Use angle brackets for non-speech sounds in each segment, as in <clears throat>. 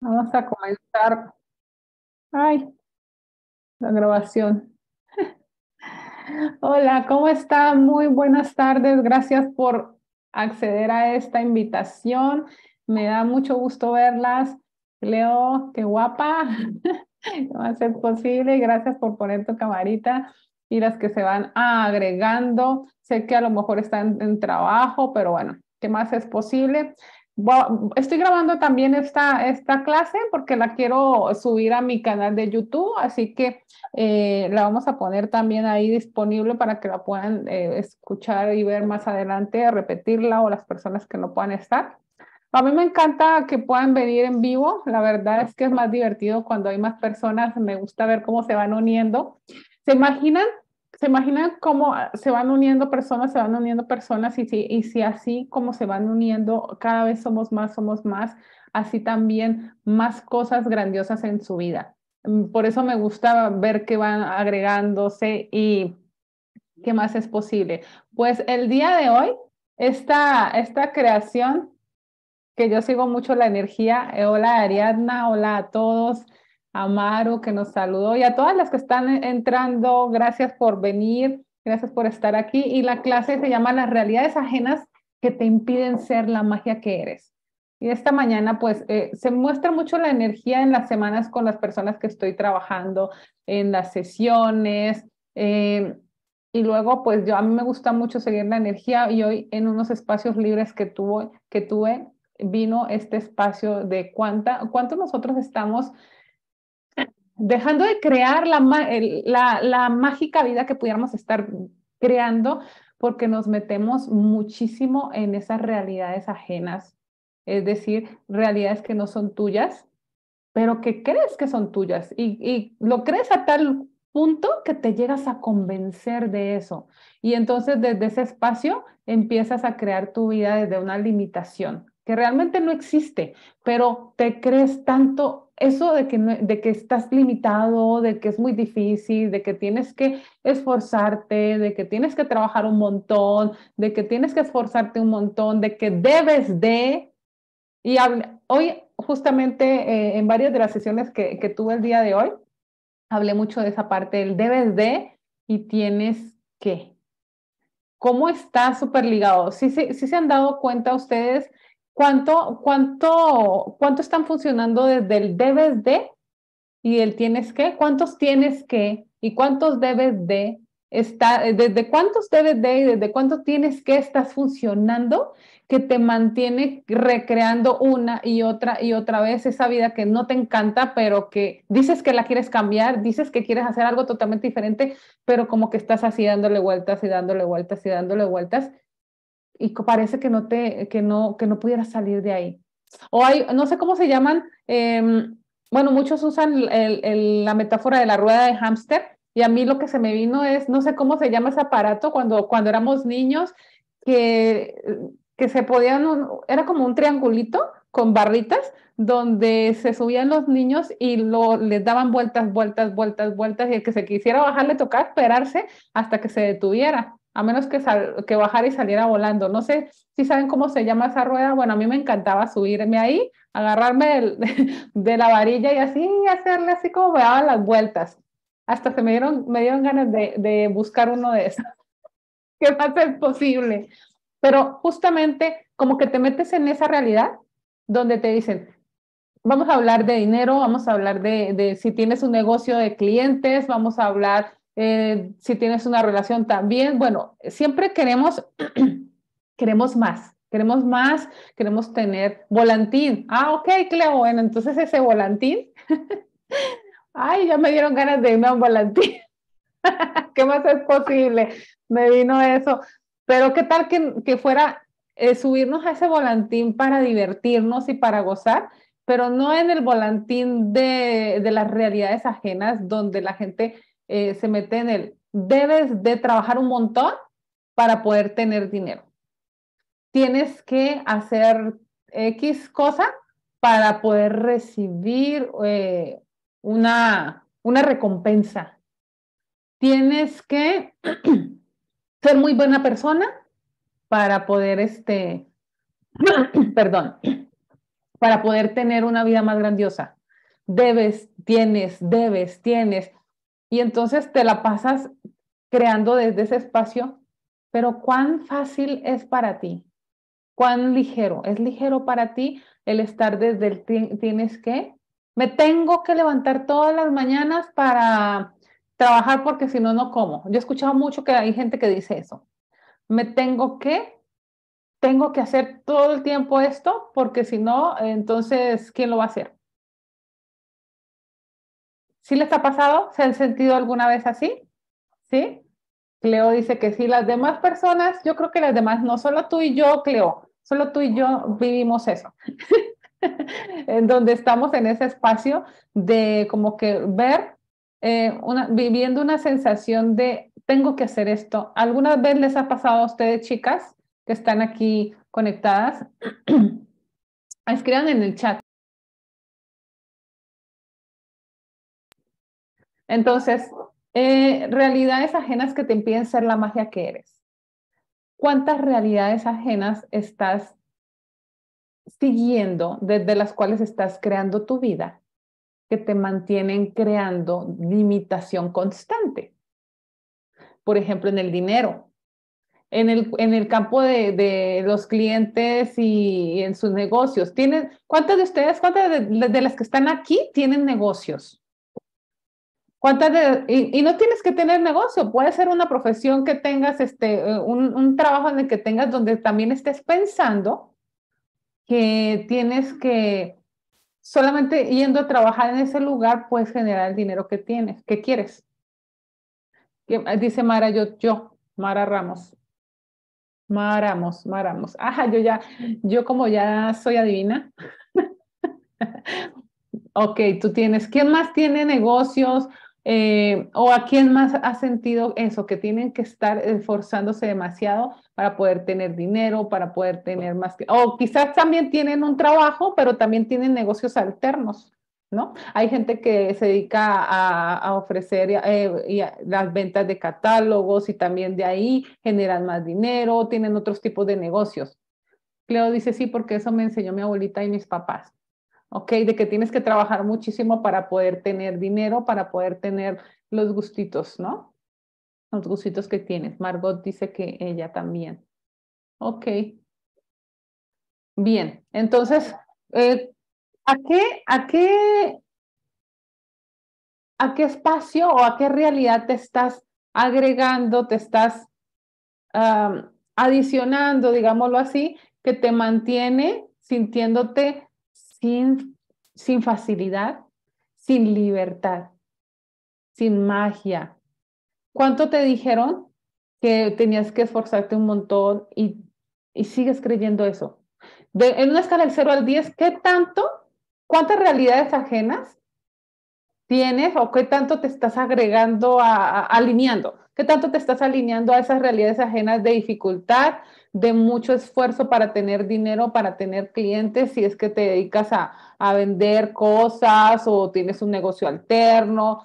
Vamos a comenzar. Ay, la grabación. <laughs> Hola, ¿cómo está? Muy buenas tardes. Gracias por acceder a esta invitación. Me da mucho gusto verlas. Leo, qué guapa. Qué <laughs> más es posible. Gracias por poner tu camarita y las que se van agregando. Sé que a lo mejor están en trabajo, pero bueno, ¿qué más es posible? estoy grabando también esta, esta clase porque la quiero subir a mi canal de YouTube, así que eh, la vamos a poner también ahí disponible para que la puedan eh, escuchar y ver más adelante, repetirla o las personas que no puedan estar. A mí me encanta que puedan venir en vivo, la verdad es que es más divertido cuando hay más personas, me gusta ver cómo se van uniendo. ¿Se imaginan se imaginan cómo ah, se van uniendo personas, se van uniendo personas y si, y si así como se van uniendo, cada vez somos más, somos más, así también más cosas grandiosas en su vida. Mm, por eso me gusta ver que van agregándose y qué más es posible. Pues el día de hoy, esta, esta creación, que yo sigo mucho la energía, eh, hola Ariadna, hola a todos amaru, que nos saludó y a todas las que están entrando, gracias por venir, gracias por estar aquí. Y la clase se llama Las realidades ajenas que te impiden ser la magia que eres. Y esta mañana, pues, eh, se muestra mucho la energía en las semanas con las personas que estoy trabajando, en las sesiones. Eh, y luego, pues, yo a mí me gusta mucho seguir la energía y hoy en unos espacios libres que, tuvo, que tuve, vino este espacio de cuánta, cuánto nosotros estamos dejando de crear la, la, mágica vida que pudiéramos estar creando porque nos metemos muchísimo en esas realidades ajenas, es decir, realidades que no son tuyas, pero que crees que son tuyas y, y lo crees a tal punto que te llegas a convencer de eso. Y entonces desde ese espacio empiezas a crear tu vida desde una limitación que realmente no existe, pero te crees tanto eso de que, estás limitado, de que es muy difícil, de que tienes que esforzarte, de que tienes que trabajar un montón, de que tienes que esforzarte un montón, de que debes de... Y hoy justamente eh, en varias de las sesiones que, tuve el día de hoy, hablé mucho de esa parte, el debes de y tienes que. ¿Cómo está súper ligado? si se han dado cuenta ustedes ¿Cuánto, cuánto, cuánto están funcionando desde el debes de y el tienes que? ¿Cuántos tienes que y cuántos debes de? Está, ¿Desde cuántos debes de y desde cuánto tienes que estás funcionando que te mantiene recreando una y otra y otra vez esa vida que no te encanta, pero que dices que la quieres cambiar, dices que quieres hacer algo totalmente diferente, pero como que estás así dándole vueltas y dándole vueltas y dándole vueltas y parece que no, te, que no, que no pudieras salir de ahí. O hay, no sé cómo se llaman, em, bueno, muchos usan la metáfora de la rueda de hámster y a mí lo que se me vino es, no sé cómo se llama ese aparato cuando, cuando éramos niños, que, que se podían, era como un triangulito con barritas donde se subían los niños y lo, les daban vueltas, vueltas, vueltas, vueltas y el que se quisiera bajar le tocaba esperarse hasta que se detuviera a menos que, que bajara y saliera volando. No sé si saben cómo se llama esa rueda. Bueno, a mí me encantaba subirme ahí, agarrarme <laughs> de, la varilla y así hacerle así como me daban las vueltas. Hasta se me dieron, me dieron ganas de, buscar uno de esos. <laughs> que más es posible. Pero justamente como que te metes en esa realidad donde te dicen, vamos a hablar de dinero, vamos a hablar de si tienes un negocio de clientes, vamos a hablar eh, si tienes una relación también, bueno, siempre queremos, <clears throat> queremos más, queremos más, queremos tener volantín. Ah, ok, claro, bueno, entonces ese volantín, <laughs> ay, ya me dieron ganas de irme a un volantín. <laughs> ¿Qué más es posible? Me vino eso. Pero qué tal que, que fuera eh, subirnos a ese volantín para divertirnos y para gozar, pero no en el volantín de, de las realidades ajenas donde la gente eh, se mete en el debes de trabajar un montón para poder tener dinero. Tienes que hacer X cosa para poder recibir eh, una, una recompensa. Tienes que <clears throat> ser muy buena persona para poder, este, <clears throat> perdón, para poder tener una vida más grandiosa. Debes, tienes, debes, tienes. Y entonces te la pasas creando desde ese espacio, pero cuán fácil es para ti, cuán ligero, es ligero para ti el estar desde el tienes que, me tengo que levantar todas las mañanas para trabajar porque si no, no como. Yo he escuchado mucho que hay gente que dice eso, me tengo que tengo que hacer todo el tiempo esto porque si no, entonces, ¿quién lo va a hacer? ¿Sí les ha pasado? ¿Se han sentido alguna vez así? ¿Sí? Cleo dice que sí, las demás personas, yo creo que las demás, no solo tú y yo, Cleo, solo tú y yo vivimos eso. <laughs> en donde estamos en ese espacio de como que ver, eh, una, viviendo una sensación de tengo que hacer esto. ¿Alguna vez les ha pasado a ustedes, chicas, que están aquí conectadas? <clears throat> Escriban en el chat. Entonces, eh, realidades ajenas que te impiden ser la magia que eres. ¿Cuántas realidades ajenas estás siguiendo desde las cuales estás creando tu vida que te mantienen creando limitación constante? Por ejemplo, en el dinero, en el, campo de, los clientes y, en sus negocios. ¿Cuántas de ustedes, cuántas de, las que están aquí tienen negocios? ¿Cuántas de, y, no tienes que tener negocio, puede ser una profesión que tengas, este, eh, un, trabajo en el que tengas donde también estés pensando que tienes que solamente yendo a trabajar en ese lugar puedes generar el dinero que tienes, que quieres. Eh, dice Mara, yo, yo, Mara Ramos. Mara Ramos. Ajá, yo ya, yo como ya soy adivina. <laughs> ok, tú tienes, ¿quién más tiene negocios? Eh, ¿O a quién más ha sentido eso? Que tienen que estar esforzándose demasiado para poder tener dinero, para poder tener más. o quizás también tienen un trabajo, pero también tienen negocios alternos. ¿No? Hay gente que se dedica a, ofrecer eh, las ventas de catálogos y también de ahí generan más dinero, tienen otros tipos de negocios. Cleo dice, sí, porque eso me enseñó mi abuelita y mis papás. ¿ok? De que tienes que trabajar muchísimo para poder tener dinero, para poder tener los gustitos, ¿no? Los gustitos que tienes. Margot dice que ella también. Ok. Bien, entonces, eh, ¿a qué, a qué, qué espacio o a qué realidad te estás agregando, te estás adicionando, digámoslo así, que te mantiene sintiéndote sin, facilidad, sin libertad, sin magia. ¿Cuánto te dijeron que tenías que esforzarte un montón y, sigues creyendo eso? en una escala del 0 al 10, ¿qué tanto? ¿Cuántas realidades ajenas tienes o qué tanto te estás agregando, a, alineando, qué tanto te estás alineando a esas realidades ajenas de dificultad, de mucho esfuerzo para tener dinero, para tener clientes, si es que te dedicas a, vender cosas o tienes un negocio alterno.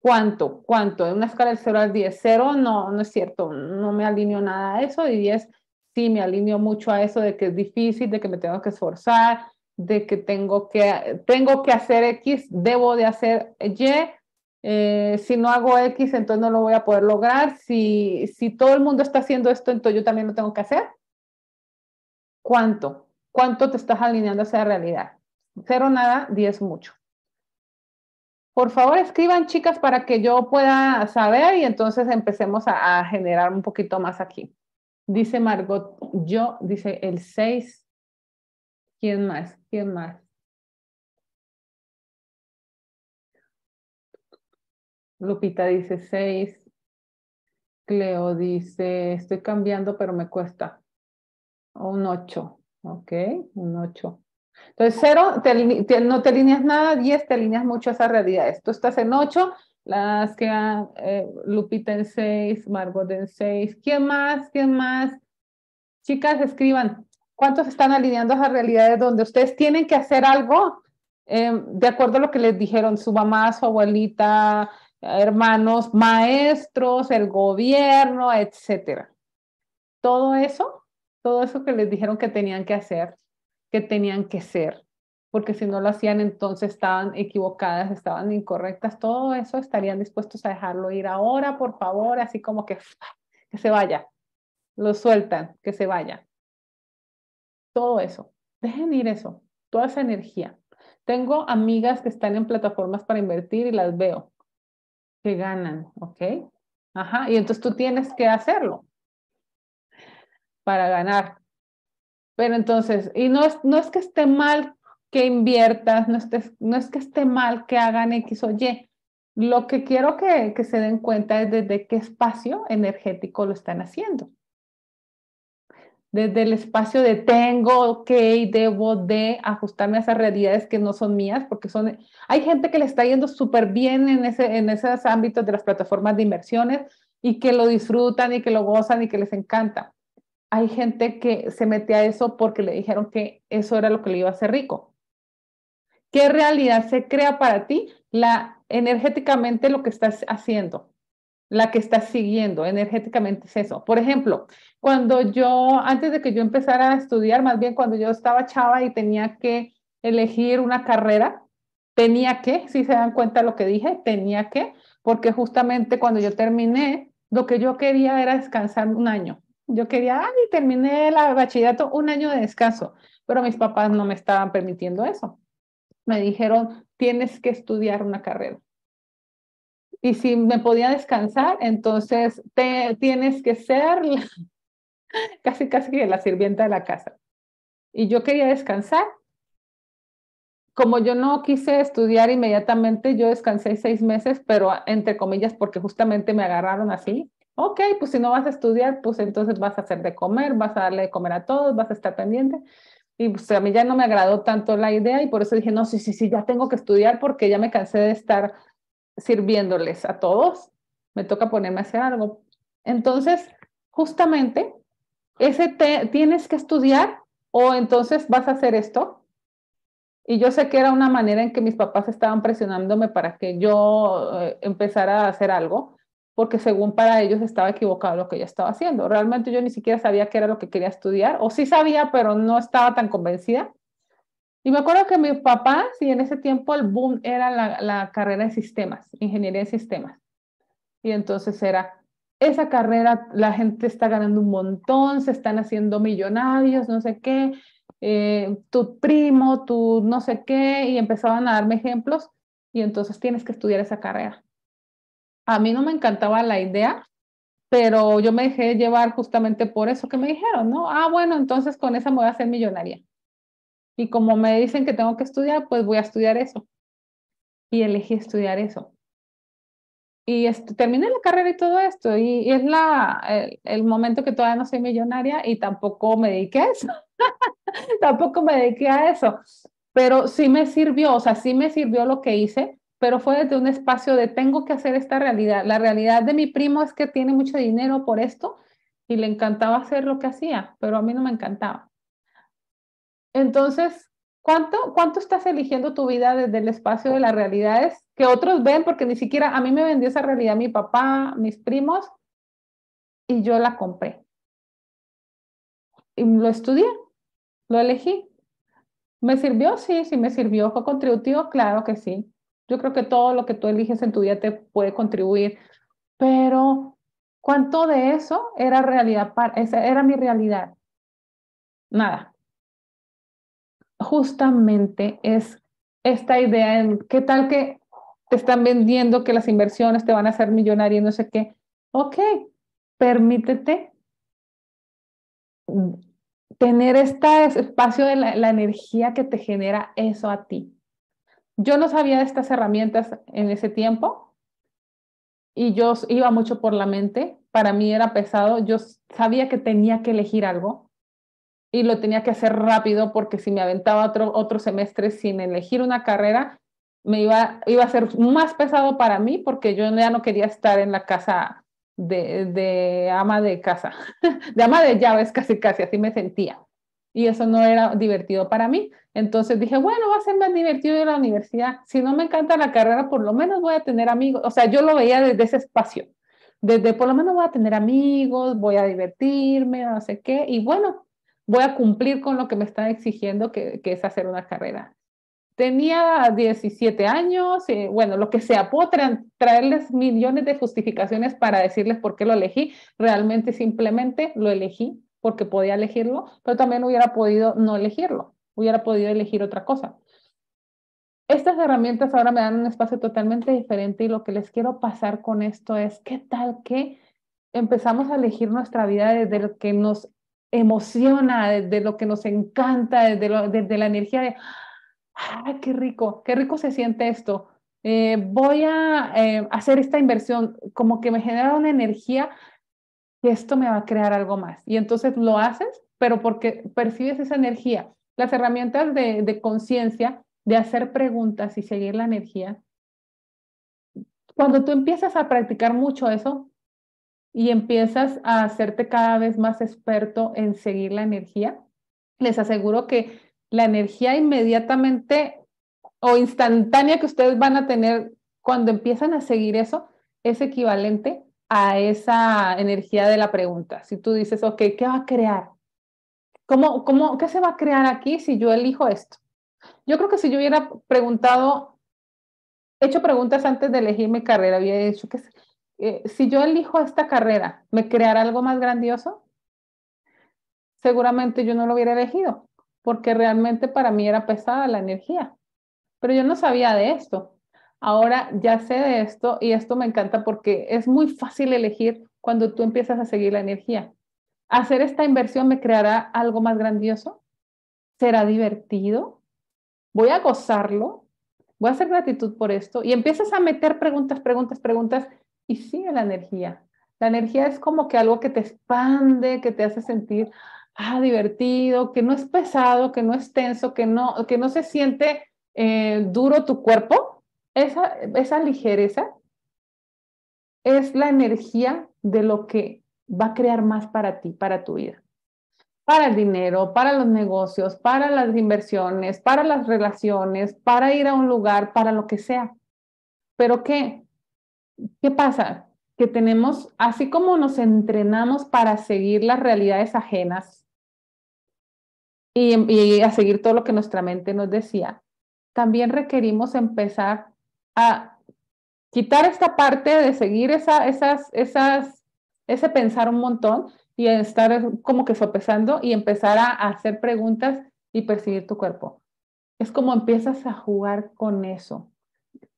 ¿Cuánto? ¿Cuánto? En una escala del 0 al 10, 0 no, no es cierto, no me alineo nada a eso y 10 sí me alineo mucho a eso de que es difícil, de que me tengo que esforzar, de que tengo que, tengo que hacer X, debo de hacer Y, eh, si no hago X, entonces no lo voy a poder lograr. Si, si todo el mundo está haciendo esto, entonces yo también lo tengo que hacer. ¿Cuánto? ¿Cuánto te estás alineando a esa realidad? Cero nada, diez mucho. Por favor, escriban, chicas, para que yo pueda saber y entonces empecemos a, generar un poquito más aquí. Dice Margot, yo, dice el 6, ¿Quién más? ¿Quién más? Lupita dice seis. Cleo dice, estoy cambiando, pero me cuesta. Un ocho. Ok, un ocho. Entonces, cero, no te alineas nada, 10 te alineas mucho a esas realidades. Tú estás en ocho, las que eh, Lupita en seis, Margot en seis. ¿Quién más? ¿Quién más? Chicas, escriban. ¿Cuántos están alineando a realidades donde ustedes tienen que hacer algo em, de acuerdo a lo que les dijeron su mamá, su abuelita, hermanos, maestros, el gobierno, etcétera? Todo eso, todo eso que les dijeron que tenían que hacer, que tenían que ser, porque si no lo hacían entonces estaban equivocadas, estaban incorrectas, todo eso estarían dispuestos a dejarlo ir ahora, por favor, así como que, que se vaya, lo sueltan, que se vaya todo eso. Dejen ir eso, toda esa energía. Tengo amigas que están en plataformas para invertir y las veo que ganan, ¿ok? Ajá, y entonces tú tienes que hacerlo para ganar. Pero entonces, y no es, no es que esté mal que inviertas, no, no es que esté mal que hagan X o Y. Lo que quiero que, que se den cuenta es desde qué espacio energético lo están haciendo desde el espacio de tengo, ok, debo de ajustarme a esas realidades que no son mías, porque son, hay gente que le está yendo súper bien en, ese, en esos ámbitos de las plataformas de inversiones y que lo disfrutan y que lo gozan y que les encanta. Hay gente que se mete a eso porque le dijeron que eso era lo que le iba a hacer rico. ¿Qué realidad se crea para ti la energéticamente lo que estás haciendo? la que está siguiendo energéticamente es eso. Por ejemplo, cuando yo, antes de que yo empezara a estudiar, más bien cuando yo estaba chava y tenía que elegir una carrera, tenía que, si se dan cuenta lo que dije, tenía que, porque justamente cuando yo terminé, lo que yo quería era descansar un año. Yo quería, y terminé el bachillerato, un año de descanso, pero mis papás no me estaban permitiendo eso. Me dijeron, tienes que estudiar una carrera. Y si me podía descansar, entonces tienes que ser <laughs> casi, casi la sirvienta de la casa. Y yo quería descansar. Como yo no quise estudiar inmediatamente, yo descansé seis meses, pero entre comillas, porque justamente me agarraron así. Ok, pues si no vas a estudiar, pues entonces vas a hacer de comer, vas a darle de comer a todos, vas a estar pendiente. Y pues a mí ya no me agradó tanto la idea y por eso dije, no, sí, sí, sí, ya tengo que estudiar porque ya me cansé de estar sirviéndoles a todos, me toca ponerme a hacer algo. Entonces, justamente, ese tienes que estudiar o entonces vas a hacer esto. Y yo sé que era una manera en que mis papás estaban presionándome para que yo eh, empezara a hacer algo, porque según para ellos estaba equivocado lo que yo estaba haciendo. Realmente yo ni siquiera sabía qué era lo que quería estudiar, o sí sabía, pero no estaba tan convencida. Y me acuerdo que mi papá, sí, en ese tiempo el boom era la, carrera de sistemas, ingeniería de sistemas. Y entonces era, esa carrera la gente está ganando un montón, se están haciendo millonarios, no sé qué, eh, tu primo, tu no sé qué, y empezaban a darme ejemplos, y entonces tienes que estudiar esa carrera. A mí no me encantaba la idea, pero yo me dejé llevar justamente por eso que me dijeron, ¿no? Ah, bueno, entonces con esa me voy a hacer millonaria. Y como me dicen que tengo que estudiar, pues voy a estudiar eso. Y elegí estudiar eso. Y terminé la carrera y todo esto. Y, es la, el, el, momento que todavía no soy millonaria y tampoco me dediqué a eso. <laughs> tampoco me dediqué a eso. Pero sí me sirvió, o sea, sí me sirvió lo que hice, pero fue desde un espacio de tengo que hacer esta realidad. La realidad de mi primo es que tiene mucho dinero por esto y le encantaba hacer lo que hacía, pero a mí no me encantaba. Entonces, ¿cuánto, ¿cuánto estás eligiendo tu vida desde el espacio de las realidades que otros ven? Porque ni siquiera a mí me vendió esa realidad mi papá, mis primos, y yo la compré. Y lo estudié, lo elegí. ¿Me sirvió? Sí, sí me sirvió. ¿Fue contributivo? Claro que sí. Yo creo que todo lo que tú eliges en tu vida te puede contribuir, pero ¿cuánto de eso era realidad esa era mi realidad? Nada justamente es esta idea en qué tal que te están vendiendo que las inversiones te van a hacer millonaria y no sé qué. Ok, permítete tener este espacio de la, la, energía que te genera eso a ti. Yo no sabía de estas herramientas en ese tiempo y yo iba mucho por la mente. Para mí era pesado. Yo sabía que tenía que elegir algo y lo tenía que hacer rápido porque si me aventaba otro, otro semestre sin elegir una carrera, me iba, iba a ser más pesado para mí porque yo ya no quería estar en la casa de, de ama de casa, <laughs> de ama de llaves casi casi, así me sentía. Y eso no era divertido para mí. Entonces dije, bueno, va a ser más divertido ir a la universidad. Si no me encanta la carrera, por lo menos voy a tener amigos. O sea, yo lo veía desde ese espacio. Desde por lo menos voy a tener amigos, voy a divertirme, no sé qué. Y bueno, voy a cumplir con lo que me están exigiendo, que, es hacer una carrera. Tenía 17 años, y eh, bueno, lo que sea, puedo traerles millones de justificaciones para decirles por qué lo elegí. Realmente simplemente lo elegí porque podía elegirlo, pero también hubiera podido no elegirlo, hubiera podido elegir otra cosa. Estas herramientas ahora me dan un espacio totalmente diferente y lo que les quiero pasar con esto es, ¿qué tal que empezamos a elegir nuestra vida desde lo que nos emociona, de lo que nos encanta, desde, la energía de, ¡ah, qué rico! ¡Qué rico se siente esto! Eh, voy a eh, hacer esta inversión, como que me genera una energía y esto me va a crear algo más. Y entonces lo haces, pero porque percibes esa energía. Las herramientas de, de conciencia, de hacer preguntas y seguir la energía. Cuando tú empiezas a practicar mucho eso, y empiezas a hacerte cada vez más experto en seguir la energía, les aseguro que la energía inmediatamente o instantánea que ustedes van a tener cuando empiezan a seguir eso es equivalente a esa energía de la pregunta. Si tú dices, ok, ¿qué va a crear? ¿Cómo, cómo, ¿Qué se va a crear aquí si yo elijo esto? Yo creo que si yo hubiera preguntado, hecho preguntas antes de elegir mi carrera, había hecho, ¿qué, eh, si yo elijo esta carrera, ¿me creará algo más grandioso? Seguramente yo no lo hubiera elegido, porque realmente para mí era pesada la energía, pero yo no sabía de esto. Ahora ya sé de esto y esto me encanta porque es muy fácil elegir cuando tú empiezas a seguir la energía. ¿Hacer esta inversión me creará algo más grandioso? ¿Será divertido? ¿Voy a gozarlo? ¿Voy a hacer gratitud por esto? Y empiezas a meter preguntas, preguntas, preguntas y sigue la energía. La energía es como que algo que te expande, que te hace sentir ah, divertido, que no es pesado, que no es tenso, que no, que no se siente eh, duro tu cuerpo. Esa, esa ligereza es la energía de lo que va a crear más para ti, para tu vida. Para el dinero, para los negocios, para las inversiones, para las relaciones, para ir a un lugar, para lo que sea. Pero qué ¿qué pasa? Que tenemos, así como nos entrenamos para seguir las realidades ajenas y, a seguir todo lo que nuestra mente nos decía, también requerimos empezar a quitar esta parte de seguir esa, esas, esas, ese pensar un montón y estar como que sopesando y empezar a hacer preguntas y percibir tu cuerpo. Es como empiezas a jugar con eso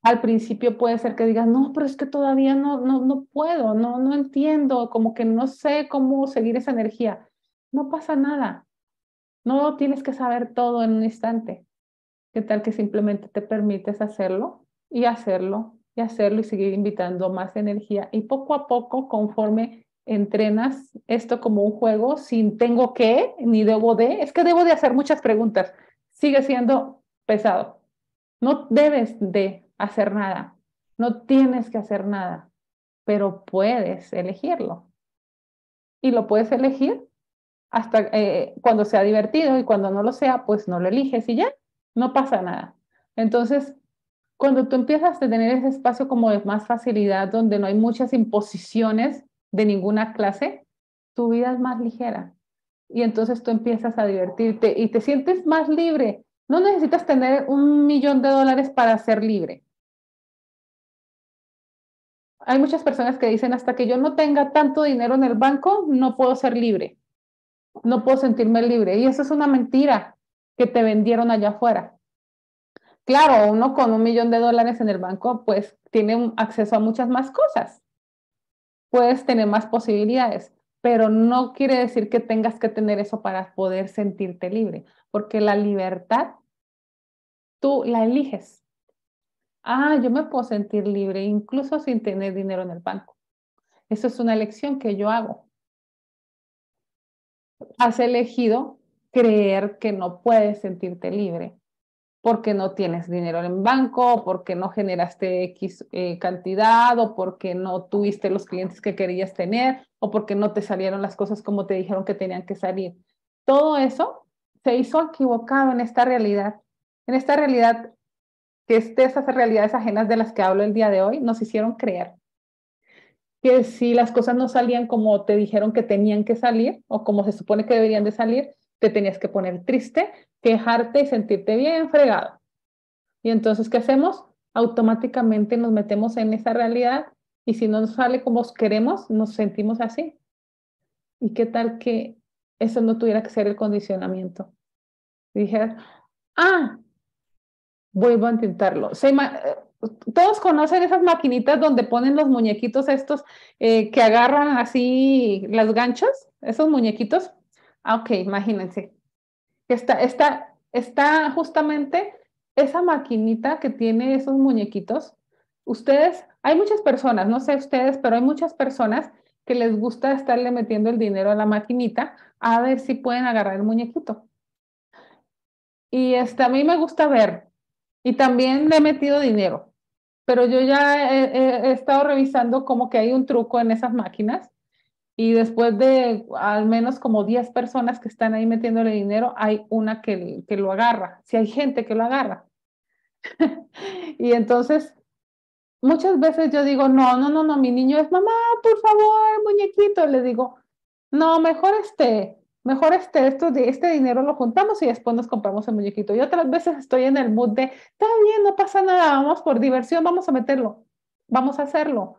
al principio puede ser que digas, no, pero es que todavía no, no, no puedo, no, no entiendo, como que no sé cómo seguir esa energía. No pasa nada. No tienes que saber todo en un instante. ¿Qué tal que simplemente te permites hacerlo y hacerlo y hacerlo y seguir invitando más energía? Y poco a poco, conforme entrenas esto como un juego, sin tengo que, ni debo de, es que debo de hacer muchas preguntas. Sigue siendo pesado. No debes de, hacer nada. No tienes que hacer nada, pero puedes elegirlo. Y lo puedes elegir hasta eh, cuando sea divertido y cuando no lo sea, pues no lo eliges y ya, no pasa nada. Entonces, cuando tú empiezas a tener ese espacio como de más facilidad, donde no hay muchas imposiciones de ninguna clase, tu vida es más ligera. Y entonces tú empiezas a divertirte y te sientes más libre. No necesitas tener un millón de dólares para ser libre hay muchas personas que dicen, hasta que yo no tenga tanto dinero en el banco, no puedo ser libre, no puedo sentirme libre. Y eso es una mentira que te vendieron allá afuera. Claro, uno con un millón de dólares en el banco, pues tiene acceso a muchas más cosas. Puedes tener más posibilidades, pero no quiere decir que tengas que tener eso para poder sentirte libre, porque la libertad tú la eliges ah, yo me puedo sentir libre incluso sin tener dinero en el banco. Eso es una elección que yo hago. Has elegido creer que no puedes sentirte libre porque no tienes dinero en banco, porque no generaste X eh, cantidad o porque no tuviste los clientes que querías tener o porque no te salieron las cosas como te dijeron que tenían que salir. Todo eso se hizo equivocado en esta realidad. En esta realidad que estas realidades ajenas de las que hablo el día de hoy, nos hicieron creer que si las cosas no salían como te dijeron que tenían que salir o como se supone que deberían de salir, te tenías que poner triste, quejarte y sentirte bien fregado. Y entonces, ¿qué hacemos? Automáticamente nos metemos en esa realidad y si no nos sale como queremos, nos sentimos así. ¿Y qué tal que eso no tuviera que ser el condicionamiento? dije ah, Vuelvo a intentarlo. Eh, todos conocen esas maquinitas donde ponen los muñequitos estos eh, que agarran así las ganchas, esos muñequitos. Ah, ok, imagínense. Está, está, está justamente esa maquinita que tiene esos muñequitos. Ustedes, hay muchas personas, no sé ustedes, pero hay muchas personas que les gusta estarle metiendo el dinero a la maquinita a ver si pueden agarrar el muñequito. Y hasta este, a mí me gusta ver, y también le he metido dinero, pero yo ya he, estado revisando como que hay un truco en esas máquinas y después de al menos como 10 personas que están ahí metiéndole dinero, hay una que, que lo agarra, si hay gente que lo agarra. <laughs> y entonces, muchas veces yo digo, no, no, no, no, mi niño es mamá, por favor, muñequito, le digo, no, mejor este, mejor este, esto de este dinero lo juntamos y después nos compramos el muñequito. Y otras veces estoy en el mood de, está bien, no pasa nada, vamos por diversión, vamos a meterlo, vamos a hacerlo.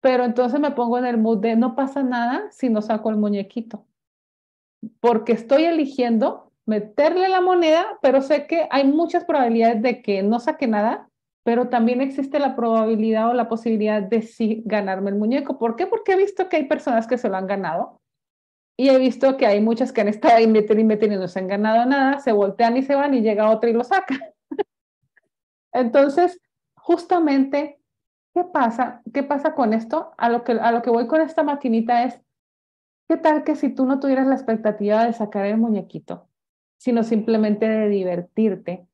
Pero entonces me pongo en el mood de, no pasa nada si no saco el muñequito. Porque estoy eligiendo meterle la moneda, pero sé que hay muchas probabilidades de que no saque nada, pero también existe la probabilidad o la posibilidad de sí ganarme el muñeco. ¿Por qué? Porque he visto que hay personas que se lo han ganado y he visto que hay muchas que han estado ahí, meten y meten y no se han ganado nada, se voltean y se van y llega otra y lo saca. <laughs> Entonces, justamente, ¿qué pasa? ¿Qué pasa con esto? A lo que, a lo que voy con esta maquinita es, ¿qué tal que si tú no tuvieras la expectativa de sacar el muñequito, sino simplemente de divertirte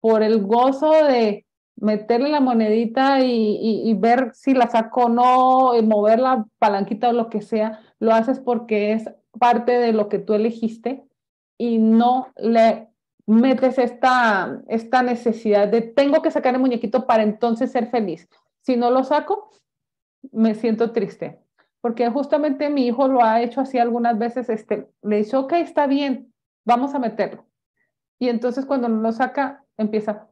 por el gozo de meterle la monedita y, y, ver si la saco o no, y mover la palanquita o lo que sea, lo haces porque es parte de lo que tú elegiste y no le metes esta, esta necesidad de tengo que sacar el muñequito para entonces ser feliz. Si no lo saco, me siento triste. Porque justamente mi hijo lo ha hecho así algunas veces, este, le dice, ok, está bien, vamos a meterlo. Y entonces cuando no lo saca, empieza.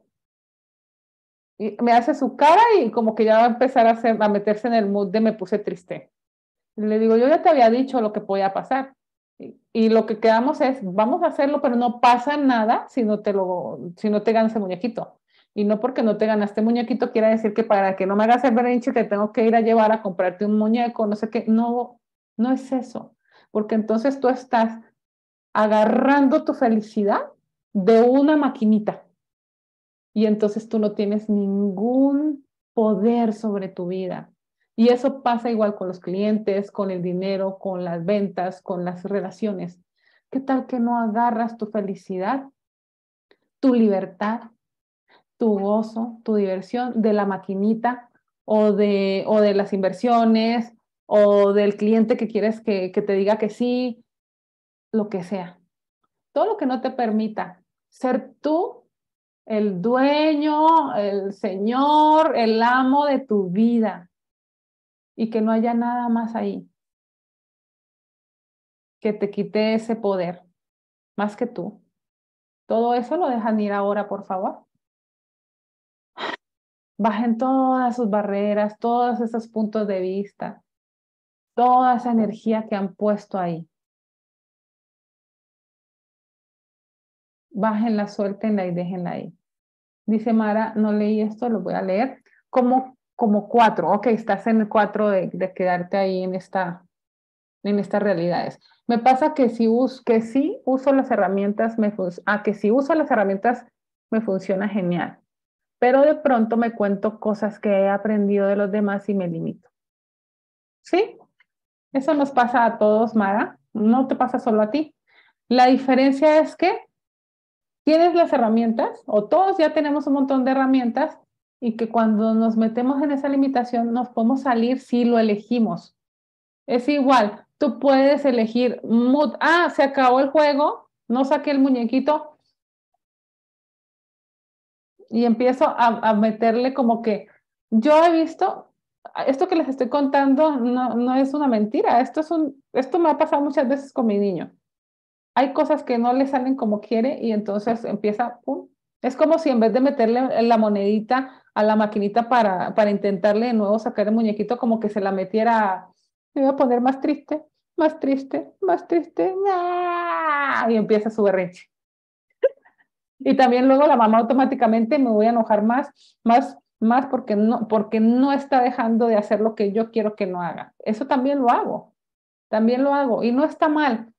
Y me hace su cara y como que ya va a empezar a, hacer, a meterse en el mood de me puse triste le digo, yo ya te había dicho lo que podía pasar. Y, lo que quedamos es, vamos a hacerlo, pero no pasa nada si no te, lo, si no te ganas el muñequito. Y no porque no te ganaste muñequito quiere decir que para que no me hagas el berrinche te tengo que ir a llevar a comprarte un muñeco, no sé qué. No, no es eso. Porque entonces tú estás agarrando tu felicidad de una maquinita. Y entonces tú no tienes ningún poder sobre tu vida. Y eso pasa igual con los clientes, con el dinero, con las ventas, con las relaciones. ¿Qué tal que no agarras tu felicidad, tu libertad, tu gozo, tu diversión de la maquinita o de, o de las inversiones o del cliente que quieres que, que te diga que sí, lo que sea? Todo lo que no te permita ser tú el dueño, el señor, el amo de tu vida y que no haya nada más ahí que te quite ese poder, más que tú. Todo eso lo dejan ir ahora, por favor. Bajen todas sus barreras, todos esos puntos de vista, toda esa energía que han puesto ahí. bajen Bájenla, suéltenla y déjenla ahí. Dice Mara, no leí esto, lo voy a leer. Como como cuatro, ok, estás en el cuatro de, quedarte ahí en, esta, en estas realidades. Me pasa que si, us, que si uso las herramientas, me a ah, que si uso las herramientas me funciona genial, pero de pronto me cuento cosas que he aprendido de los demás y me limito. ¿Sí? Eso nos pasa a todos, Mara, no te pasa solo a ti. La diferencia es que tienes las herramientas, o todos ya tenemos un montón de herramientas, y que cuando nos metemos en esa limitación nos podemos salir si lo elegimos. Es igual, tú puedes elegir, ah, se acabó el juego, no saqué el muñequito y empiezo a, meterle como que yo he visto, esto que les estoy contando no, no es una mentira, esto, es un, esto me ha pasado muchas veces con mi niño. Hay cosas que no le salen como quiere y entonces empieza, pum, es como si en vez de meterle la monedita a la maquinita para, para intentarle de nuevo sacar el muñequito, como que se la metiera, me voy a poner más triste, más triste, más triste, ¡ah! y empieza su berrinche. y también luego la mamá automáticamente me voy a enojar más, más, más porque no, porque no está dejando de hacer lo que yo quiero que no haga. Eso también lo hago, también lo hago y no está mal.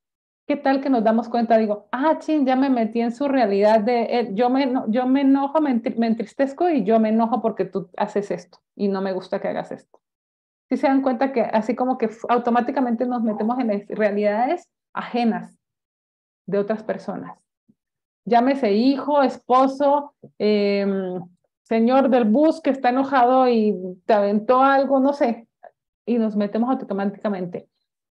¿Qué tal que nos damos cuenta? Digo, ah, ching, ya me metí en su realidad de eh, Yo me, yo me enojo, me, entristezco y yo me enojo porque tú haces esto y no me gusta que hagas esto. Si se dan cuenta que así como que automáticamente nos metemos en realidades ajenas de otras personas. Llámese hijo, esposo, em, señor del bus que está enojado y te aventó algo, no sé. Y nos metemos automáticamente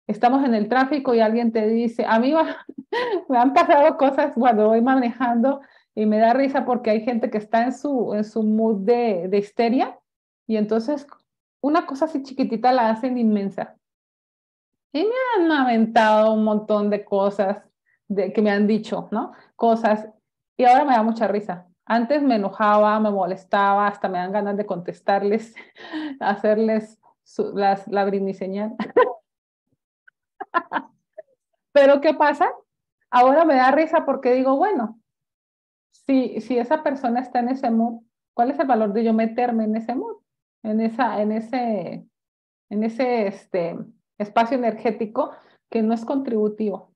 estamos en el tráfico y alguien te dice, a mí <laughs> me han pasado cosas cuando voy manejando y me da risa porque hay gente que está en su, en su mood de, histeria y entonces una cosa así chiquitita la hacen inmensa. Y me han aventado un montón de cosas que me han dicho, ¿no? Cosas. Y ahora me da mucha risa. Antes me enojaba, me molestaba, hasta me dan ganas de contestarles, <laughs> hacerles las, la brindis <laughs> Pero ¿qué pasa? Ahora me da risa porque digo, bueno, si, si esa persona está en ese mood, ¿cuál es el valor de yo meterme en ese mood? En, esa, en ese, en ese este, espacio energético que no es contributivo.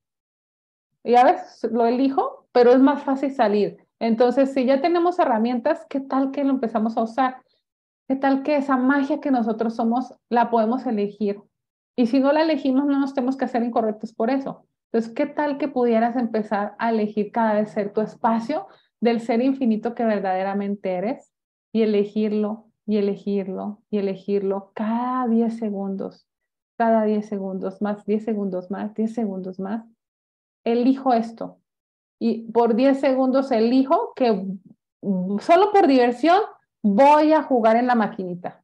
Y a veces lo elijo, pero es más fácil salir. Entonces, si ya tenemos herramientas, ¿qué tal que lo empezamos a usar? ¿Qué tal que esa magia que nosotros somos la podemos elegir? Y si no la elegimos, no nos tenemos que hacer incorrectos por eso. Entonces, ¿qué tal que pudieras empezar a elegir cada vez ser tu espacio del ser infinito que verdaderamente eres y elegirlo y elegirlo y elegirlo cada 10 segundos, cada 10 segundos más, 10 segundos más, 10 segundos más? Elijo esto. Y por 10 segundos elijo que solo por diversión voy a jugar en la maquinita.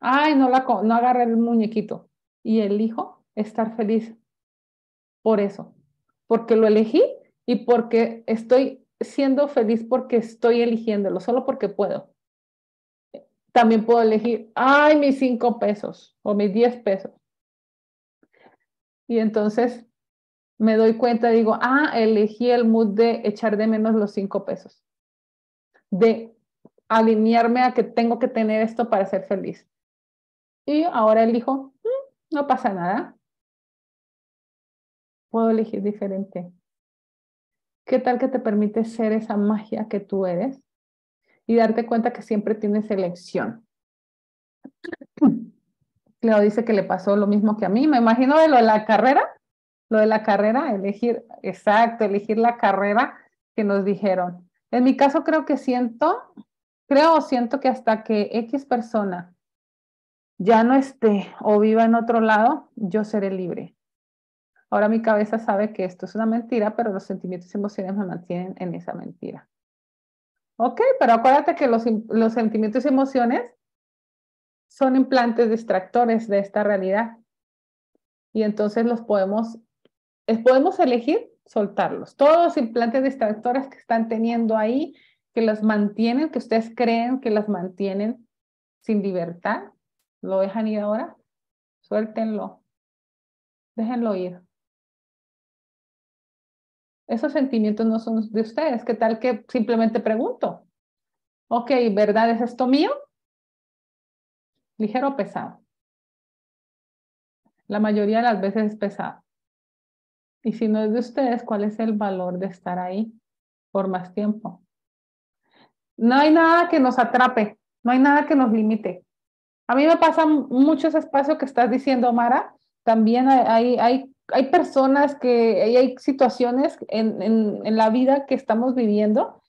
Ay, no, la, no agarré el muñequito y elijo estar feliz por eso, porque lo elegí y porque estoy siendo feliz porque estoy eligiéndolo, solo porque puedo. También puedo elegir, ay, mis cinco pesos o mis diez pesos. Y entonces me doy cuenta, digo, ah, elegí el mood de echar de menos los cinco pesos, de alinearme a que tengo que tener esto para ser feliz. Y ahora elijo no pasa nada. Puedo elegir diferente. ¿Qué tal que te permite ser esa magia que tú eres y darte cuenta que siempre tienes elección? <clears throat> Leo dice que le pasó lo mismo que a mí. Me imagino de lo de la carrera, lo de la carrera, elegir, exacto, elegir la carrera que nos dijeron. En mi caso creo que siento, creo siento que hasta que X persona ya no esté o viva en otro lado, yo seré libre. Ahora mi cabeza sabe que esto es una mentira, pero los sentimientos y emociones me mantienen en esa mentira. Ok, pero acuérdate que los, sentimientos y emociones son implantes distractores de esta realidad. Y entonces los podemos, eh, podemos elegir soltarlos. Todos los implantes distractores que están teniendo ahí, que los mantienen, que ustedes creen que las mantienen sin libertad, ¿Lo dejan ir ahora? Suéltenlo. Déjenlo ir. Esos sentimientos no son de ustedes. ¿Qué tal que simplemente pregunto? Ok, ¿verdad es esto mío? Ligero o pesado. La mayoría de las veces es pesado. Y si no es de ustedes, ¿cuál es el valor de estar ahí por más tiempo? No hay nada que nos atrape, no hay nada que nos limite. A mí me pasa mucho ese espacio que estás diciendo, Mara. También hay, hay, hay personas que, hay situaciones en, la vida que estamos viviendo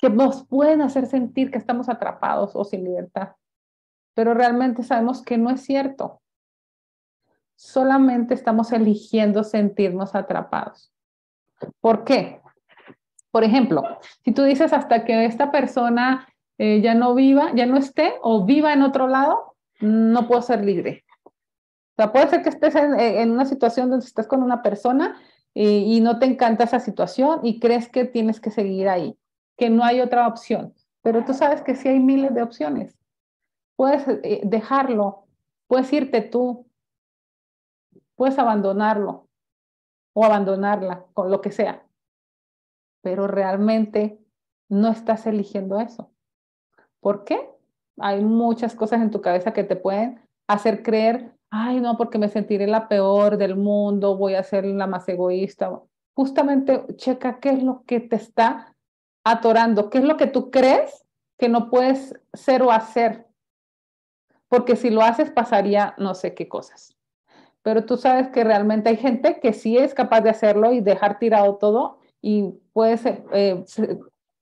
que nos pueden hacer sentir que estamos atrapados o sin libertad. Pero realmente sabemos que no es cierto. Solamente estamos eligiendo sentirnos atrapados. ¿Por qué? Por ejemplo, si tú dices hasta que esta persona eh, ya no viva, ya no esté o viva en otro lado, no puedo ser libre. O sea, puede ser que estés en, una situación donde estás con una persona y, eh, y no te encanta esa situación y crees que tienes que seguir ahí, que no hay otra opción. Pero tú sabes que sí hay miles de opciones. Puedes eh, dejarlo, puedes irte tú, puedes abandonarlo o abandonarla, con lo que sea. Pero realmente no estás eligiendo eso. ¿Por qué? hay muchas cosas en tu cabeza que te pueden hacer creer, ay, no, porque me sentiré la peor del mundo, voy a ser la más egoísta. Justamente checa qué es lo que te está atorando, qué es lo que tú crees que no puedes ser o hacer, porque si lo haces pasaría no sé qué cosas. Pero tú sabes que realmente hay gente que sí es capaz de hacerlo y dejar tirado todo y puede ser... Eh,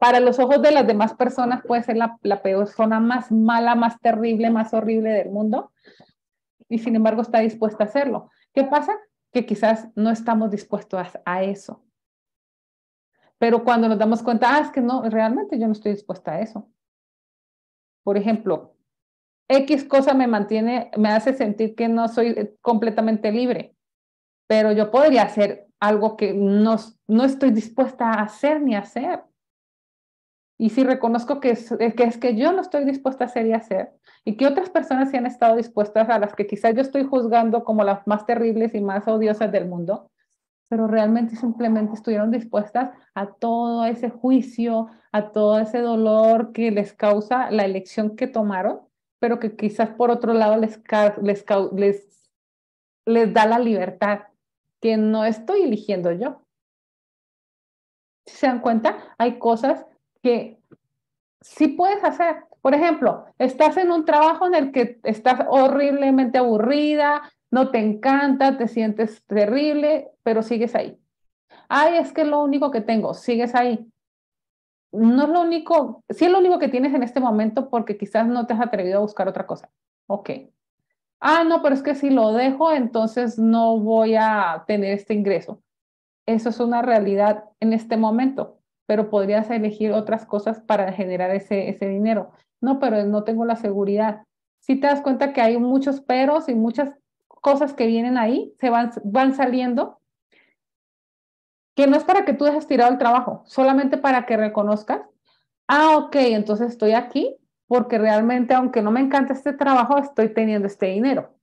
para los ojos de las demás personas puede ser la, persona más mala, más terrible, más horrible del mundo, y sin embargo está dispuesta a hacerlo. ¿Qué pasa? Que quizás no estamos dispuestos a, eso. Pero cuando nos damos cuenta, ah, es que no, realmente yo no estoy dispuesta a eso. Por ejemplo, X cosa me mantiene, me hace sentir que no soy eh, completamente libre, pero yo podría hacer algo que no, no estoy dispuesta a hacer ni a hacer y si reconozco que es, eh, que es que yo no estoy dispuesta a ser y hacer, y que otras personas sí han estado dispuestas a las que quizás yo estoy juzgando como las más terribles y más odiosas del mundo, pero realmente simplemente estuvieron dispuestas a todo ese juicio, a todo ese dolor que les causa la elección que tomaron, pero que quizás por otro lado les, les, les, les da la libertad que no estoy eligiendo yo. Si se dan cuenta, hay cosas que sí puedes hacer. Por ejemplo, estás en un trabajo en el que estás horriblemente aburrida, no te encanta, te sientes terrible, pero sigues ahí. Ay, es que es lo único que tengo, sigues ahí. No es lo único, sí es lo único que tienes en este momento porque quizás no te has atrevido a buscar otra cosa. Ok. Ah, no, pero es que si lo dejo, entonces no voy a tener este ingreso. Eso es una realidad en este momento pero podrías elegir otras cosas para generar ese, ese dinero. No, pero no tengo la seguridad. Si te das cuenta que hay muchos peros y muchas cosas que vienen ahí, se van, van saliendo, que no es para que tú dejes tirado el trabajo, solamente para que reconozcas, ah, ok, entonces estoy aquí porque realmente aunque no me encanta este trabajo, estoy teniendo este dinero.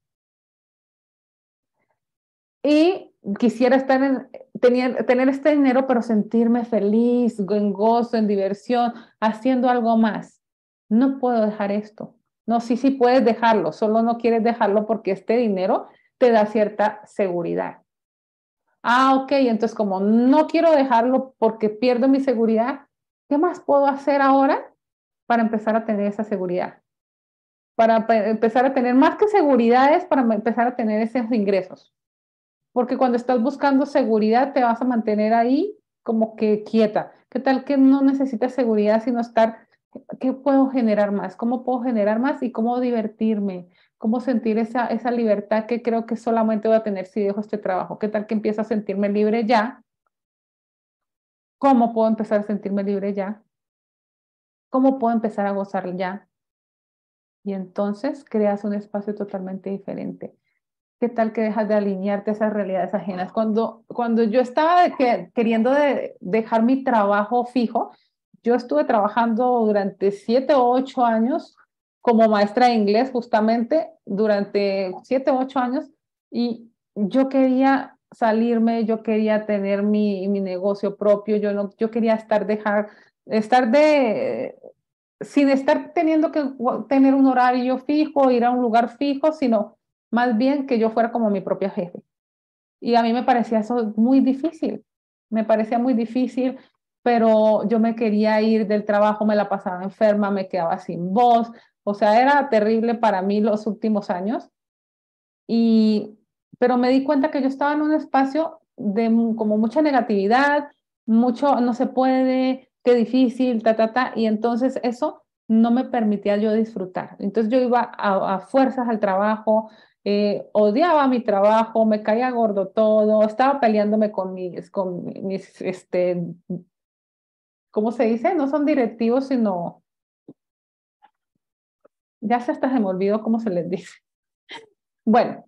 Y quisiera estar en, tener, tener este dinero, pero sentirme feliz, en gozo, en diversión, haciendo algo más. No puedo dejar esto. No, sí, sí puedes dejarlo, solo no quieres dejarlo porque este dinero te da cierta seguridad. Ah, ok, entonces como no quiero dejarlo porque pierdo mi seguridad, ¿qué más puedo hacer ahora para empezar a tener esa seguridad? Para empezar a tener más que seguridades, para empezar a tener esos ingresos porque cuando estás buscando seguridad te vas a mantener ahí como que quieta. ¿Qué tal que no necesitas seguridad sino estar, qué puedo generar más? ¿Cómo puedo generar más y cómo divertirme? ¿Cómo sentir esa, esa libertad que creo que solamente voy a tener si dejo este trabajo? ¿Qué tal que empiezo a sentirme libre ya? ¿Cómo puedo empezar a sentirme libre ya? ¿Cómo puedo empezar a gozar ya? Y entonces creas un espacio totalmente diferente. ¿qué tal que dejas de alinearte a esas realidades ajenas? Cuando, cuando yo estaba queriendo dejar mi trabajo fijo, yo estuve trabajando durante siete o ocho años como maestra de inglés, justamente durante siete o ocho años, y yo quería salirme, yo quería tener mi, mi negocio propio, yo, yo quería estar, dejar, estar de, sin estar teniendo que tener un horario fijo, ir a un lugar fijo, sino más bien que yo fuera como mi propia jefe. Y a mí me parecía eso muy difícil, me parecía muy difícil, pero yo me quería ir del trabajo, me la pasaba enferma, me quedaba sin voz, o sea, era terrible para mí los últimos años. Y, pero me di cuenta que yo estaba en un espacio de como mucha negatividad, mucho no se puede, qué difícil, ta, ta, ta, y entonces eso no me permitía yo disfrutar. Entonces yo iba a, a fuerzas al trabajo, eh, odiaba mi trabajo, me caía gordo todo, estaba peleándome con mis, con mis, este, ¿cómo se dice? No son directivos, sino, ya se hasta se me olvidó cómo se les dice. Bueno,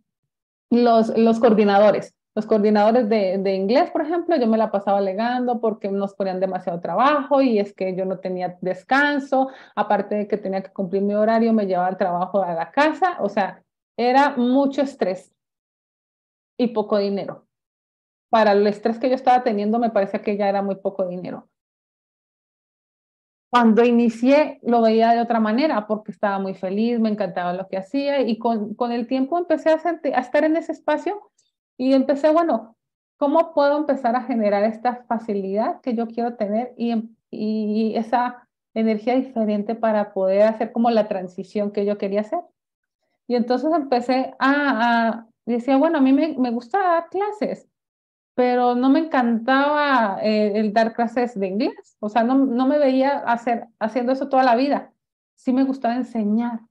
los, los coordinadores, los coordinadores de, de, inglés, por ejemplo, yo me la pasaba alegando porque nos ponían demasiado trabajo y es que yo no tenía descanso, aparte de que tenía que cumplir mi horario, me llevaba el trabajo a la casa, o sea, era mucho estrés y poco dinero. Para el estrés que yo estaba teniendo, me parecía que ya era muy poco dinero. Cuando inicié, lo veía de otra manera porque estaba muy feliz, me encantaba lo que hacía y con, el tiempo empecé a, estar en ese espacio y empecé, bueno, ¿cómo puedo empezar a generar esta facilidad que yo quiero tener y, em, y, esa energía diferente para poder hacer como la transición que yo quería hacer? Y entonces empecé a, decía, bueno, a mí me, me, gusta dar clases, pero no me encantaba eh, el dar clases de inglés. O sea, no, no me veía hacer, haciendo eso toda la vida. Sí me gustaba enseñar.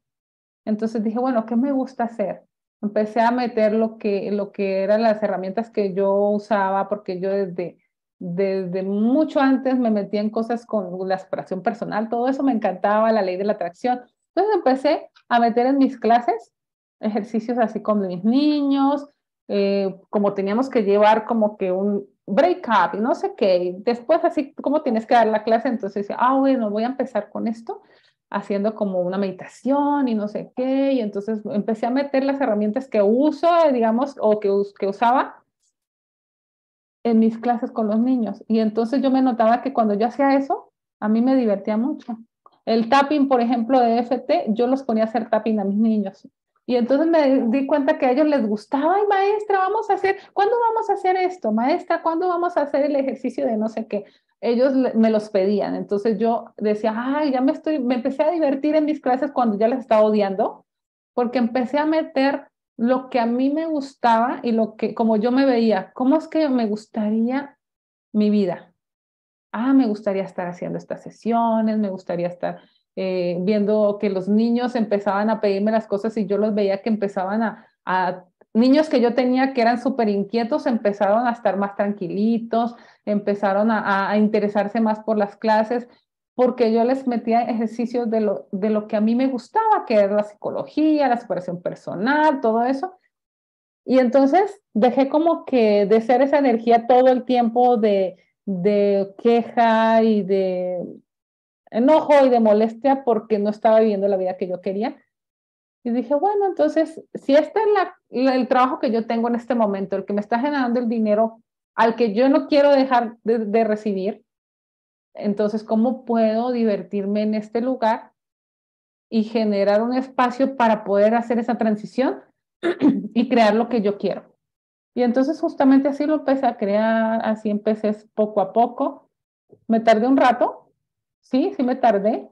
Entonces dije, bueno, ¿qué me gusta hacer? Empecé a meter lo que, lo que eran las herramientas que yo usaba, porque yo desde, desde mucho antes me metía en cosas con la aspiración personal, todo eso me encantaba, la ley de la atracción. Entonces empecé a meter en mis clases ejercicios así con mis niños, eh, como teníamos que llevar como que un break up y no sé qué, después así como tienes que dar la clase, entonces, ah, bueno, voy a empezar con esto, haciendo como una meditación y no sé qué, y entonces empecé a meter las herramientas que uso, digamos, o que, que usaba en mis clases con los niños. Y entonces yo me notaba que cuando yo hacía eso, a mí me divertía mucho. El tapping, por ejemplo, de FT, yo los ponía a hacer tapping a mis niños. Y entonces me di cuenta que a ellos les gustaba, ay maestra, vamos a hacer, ¿cuándo vamos a hacer esto? Maestra, ¿cuándo vamos a hacer el ejercicio de no sé qué? Ellos me los pedían. Entonces yo decía, ay, ya me estoy, me empecé a divertir en mis clases cuando ya les estaba odiando, porque empecé a meter lo que a mí me gustaba y lo que, como yo me veía, cómo es que me gustaría mi vida ah, me gustaría estar haciendo estas sesiones, me gustaría estar eh, viendo que los niños empezaban a pedirme las cosas y yo los veía que empezaban a, niños que yo tenía que eran súper inquietos empezaron a estar más tranquilitos, empezaron a, interesarse más por las clases, porque yo les metía ejercicios de lo, de lo que a mí me gustaba, que era la psicología, la superación personal, todo eso. Y entonces dejé como que de ser esa energía todo el tiempo de de queja y de enojo y de molestia porque no estaba viviendo la vida que yo quería. Y dije, bueno, entonces, si este es el trabajo que yo tengo en este momento, el que me está generando el dinero al que yo no quiero dejar de recibir, entonces, ¿cómo puedo divertirme en este lugar y generar un espacio para poder hacer esa transición <clears throat> y crear lo que yo quiero? Y entonces justamente así lo empecé a crear, así empecé poco a poco. Me tardé un rato, sí, sí me tardé.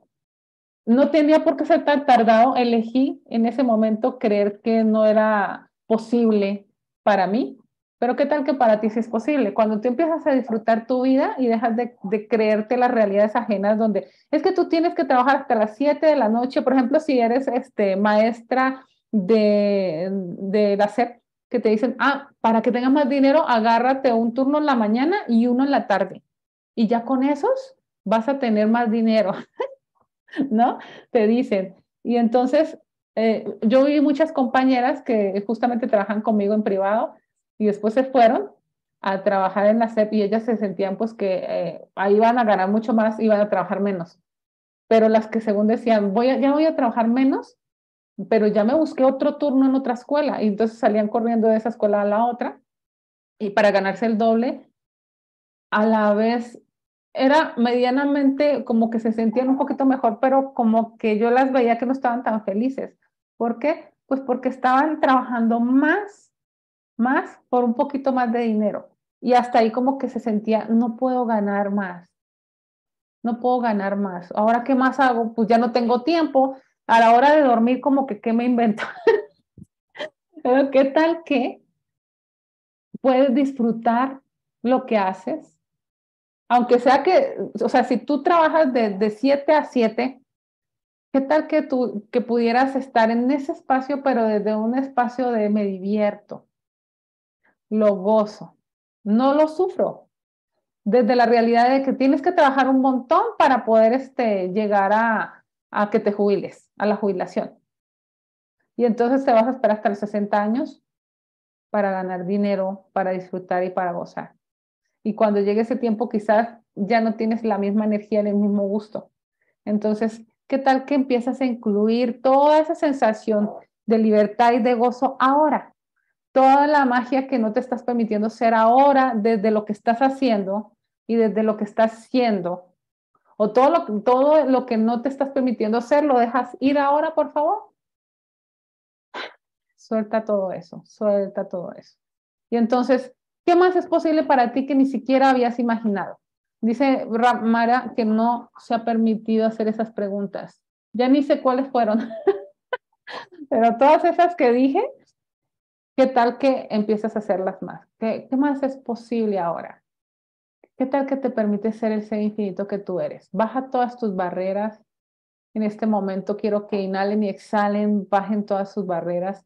No tendría por qué ser tan tardado, elegí en ese momento creer que no era posible para mí, pero qué tal que para ti sí es posible. Cuando tú empiezas a disfrutar tu vida y dejas de, creerte las realidades ajenas donde es que tú tienes que trabajar hasta las 7 de la noche, por ejemplo, si eres este, maestra de, de la SEP, que te dicen, ah, para que tengas más dinero, agárrate un turno en la mañana y uno en la tarde. Y ya con esos vas a tener más dinero, <laughs> ¿no? Te dicen. Y entonces, eh, yo vi muchas compañeras que justamente trabajan conmigo en privado y después se fueron a trabajar en la SEP y ellas se sentían pues que eh, ahí van a ganar mucho más y a trabajar menos. Pero las que según decían, voy ya voy a trabajar menos, pero ya me busqué otro turno en otra escuela y entonces salían corriendo de esa escuela a la otra y para ganarse el doble, a la vez era medianamente como que se sentían un poquito mejor, pero como que yo las veía que no estaban tan felices. ¿Por qué? Pues porque estaban trabajando más, más por un poquito más de dinero. Y hasta ahí como que se sentía, no puedo ganar más, no puedo ganar más. Ahora, ¿qué más hago? Pues ya no tengo tiempo, a la hora de dormir como que qué me invento. <laughs> Pero qué tal que puedes disfrutar lo que haces, aunque sea que, o sea, si tú trabajas de 7 a 7, ¿qué tal que tú que pudieras estar en ese espacio, pero desde un espacio de me divierto, lo gozo, no lo sufro? Desde la realidad de que tienes que trabajar un montón para poder este, llegar a, a que te jubiles a la jubilación. Y entonces te vas a esperar hasta los 60 años para ganar dinero, para disfrutar y para gozar. Y cuando llegue ese tiempo quizás ya no tienes la misma energía, el mismo gusto. Entonces, ¿qué tal que empiezas a incluir toda esa sensación de libertad y de gozo ahora? Toda la magia que no te estás permitiendo ser ahora desde lo que estás haciendo y desde lo que estás siendo o todo lo, todo lo que no te estás permitiendo hacer, lo dejas ir ahora, por favor. Suelta todo eso, suelta todo eso. Y entonces, ¿qué más es posible para ti que ni siquiera habías imaginado? Dice Mara que no se ha permitido hacer esas preguntas. Ya ni sé cuáles fueron, <laughs> pero todas esas que dije, ¿qué tal que empiezas a hacerlas más? qué más es posible ahora? ¿Qué tal que te permite ser el ser infinito que tú eres? Baja todas tus barreras. En este momento quiero que inhalen y exhalen, bajen todas sus barreras.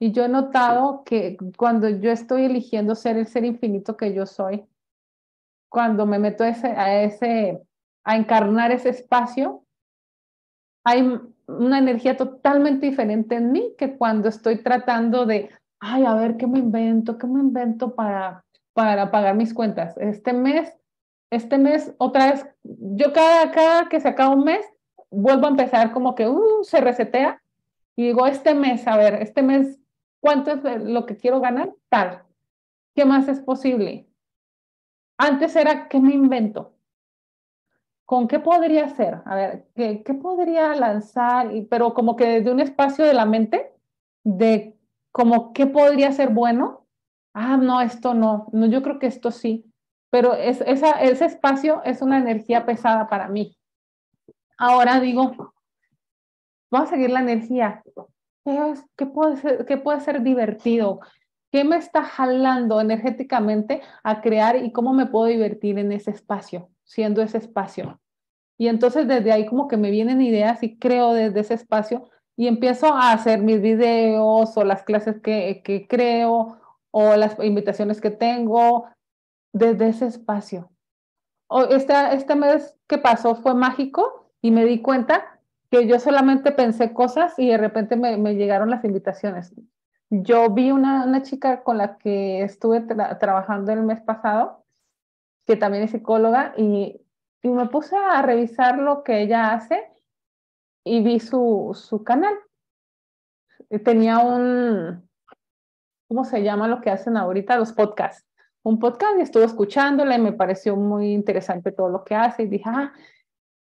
Y yo he notado que cuando yo estoy eligiendo ser el ser infinito que yo soy, cuando me meto a ese, a encarnar ese espacio, hay una energía totalmente diferente en mí que cuando estoy tratando de, ay, a ver, ¿qué me invento? ¿Qué me invento para para pagar mis cuentas. Este mes, este mes otra vez, yo cada, cada que se acaba un mes, vuelvo a empezar como que uh, se resetea y digo, este mes, a ver, este mes, ¿cuánto es lo que quiero ganar? Tal. ¿Qué más es posible? Antes era, ¿qué me invento? ¿Con qué podría ser A ver, ¿qué, podría lanzar? pero como que desde un espacio de la mente, de como qué podría ser bueno ah, no, esto no, no, yo creo que esto sí, pero es, ese espacio es una energía pesada para mí. Ahora digo, vamos a seguir la energía. ¿Qué, puede, ser, divertido? ¿Qué me está jalando energéticamente a crear y cómo me puedo divertir en ese espacio, siendo ese espacio? Y entonces desde ahí como que me vienen ideas y creo desde ese espacio y empiezo a hacer mis videos o las clases que creo o las invitaciones que tengo desde ese espacio. O este, este mes que pasó fue mágico y me di cuenta que yo solamente pensé cosas y de repente me, me llegaron las invitaciones. Yo vi una, una chica con la que estuve trabajando el mes pasado, que también es psicóloga, y, y, me puse a revisar lo que ella hace y vi su, su canal. Tenía un, ¿cómo se llama lo que hacen ahorita? Los podcasts. Un podcast y estuve escuchándola y me pareció muy interesante todo lo que hace y dije, ah,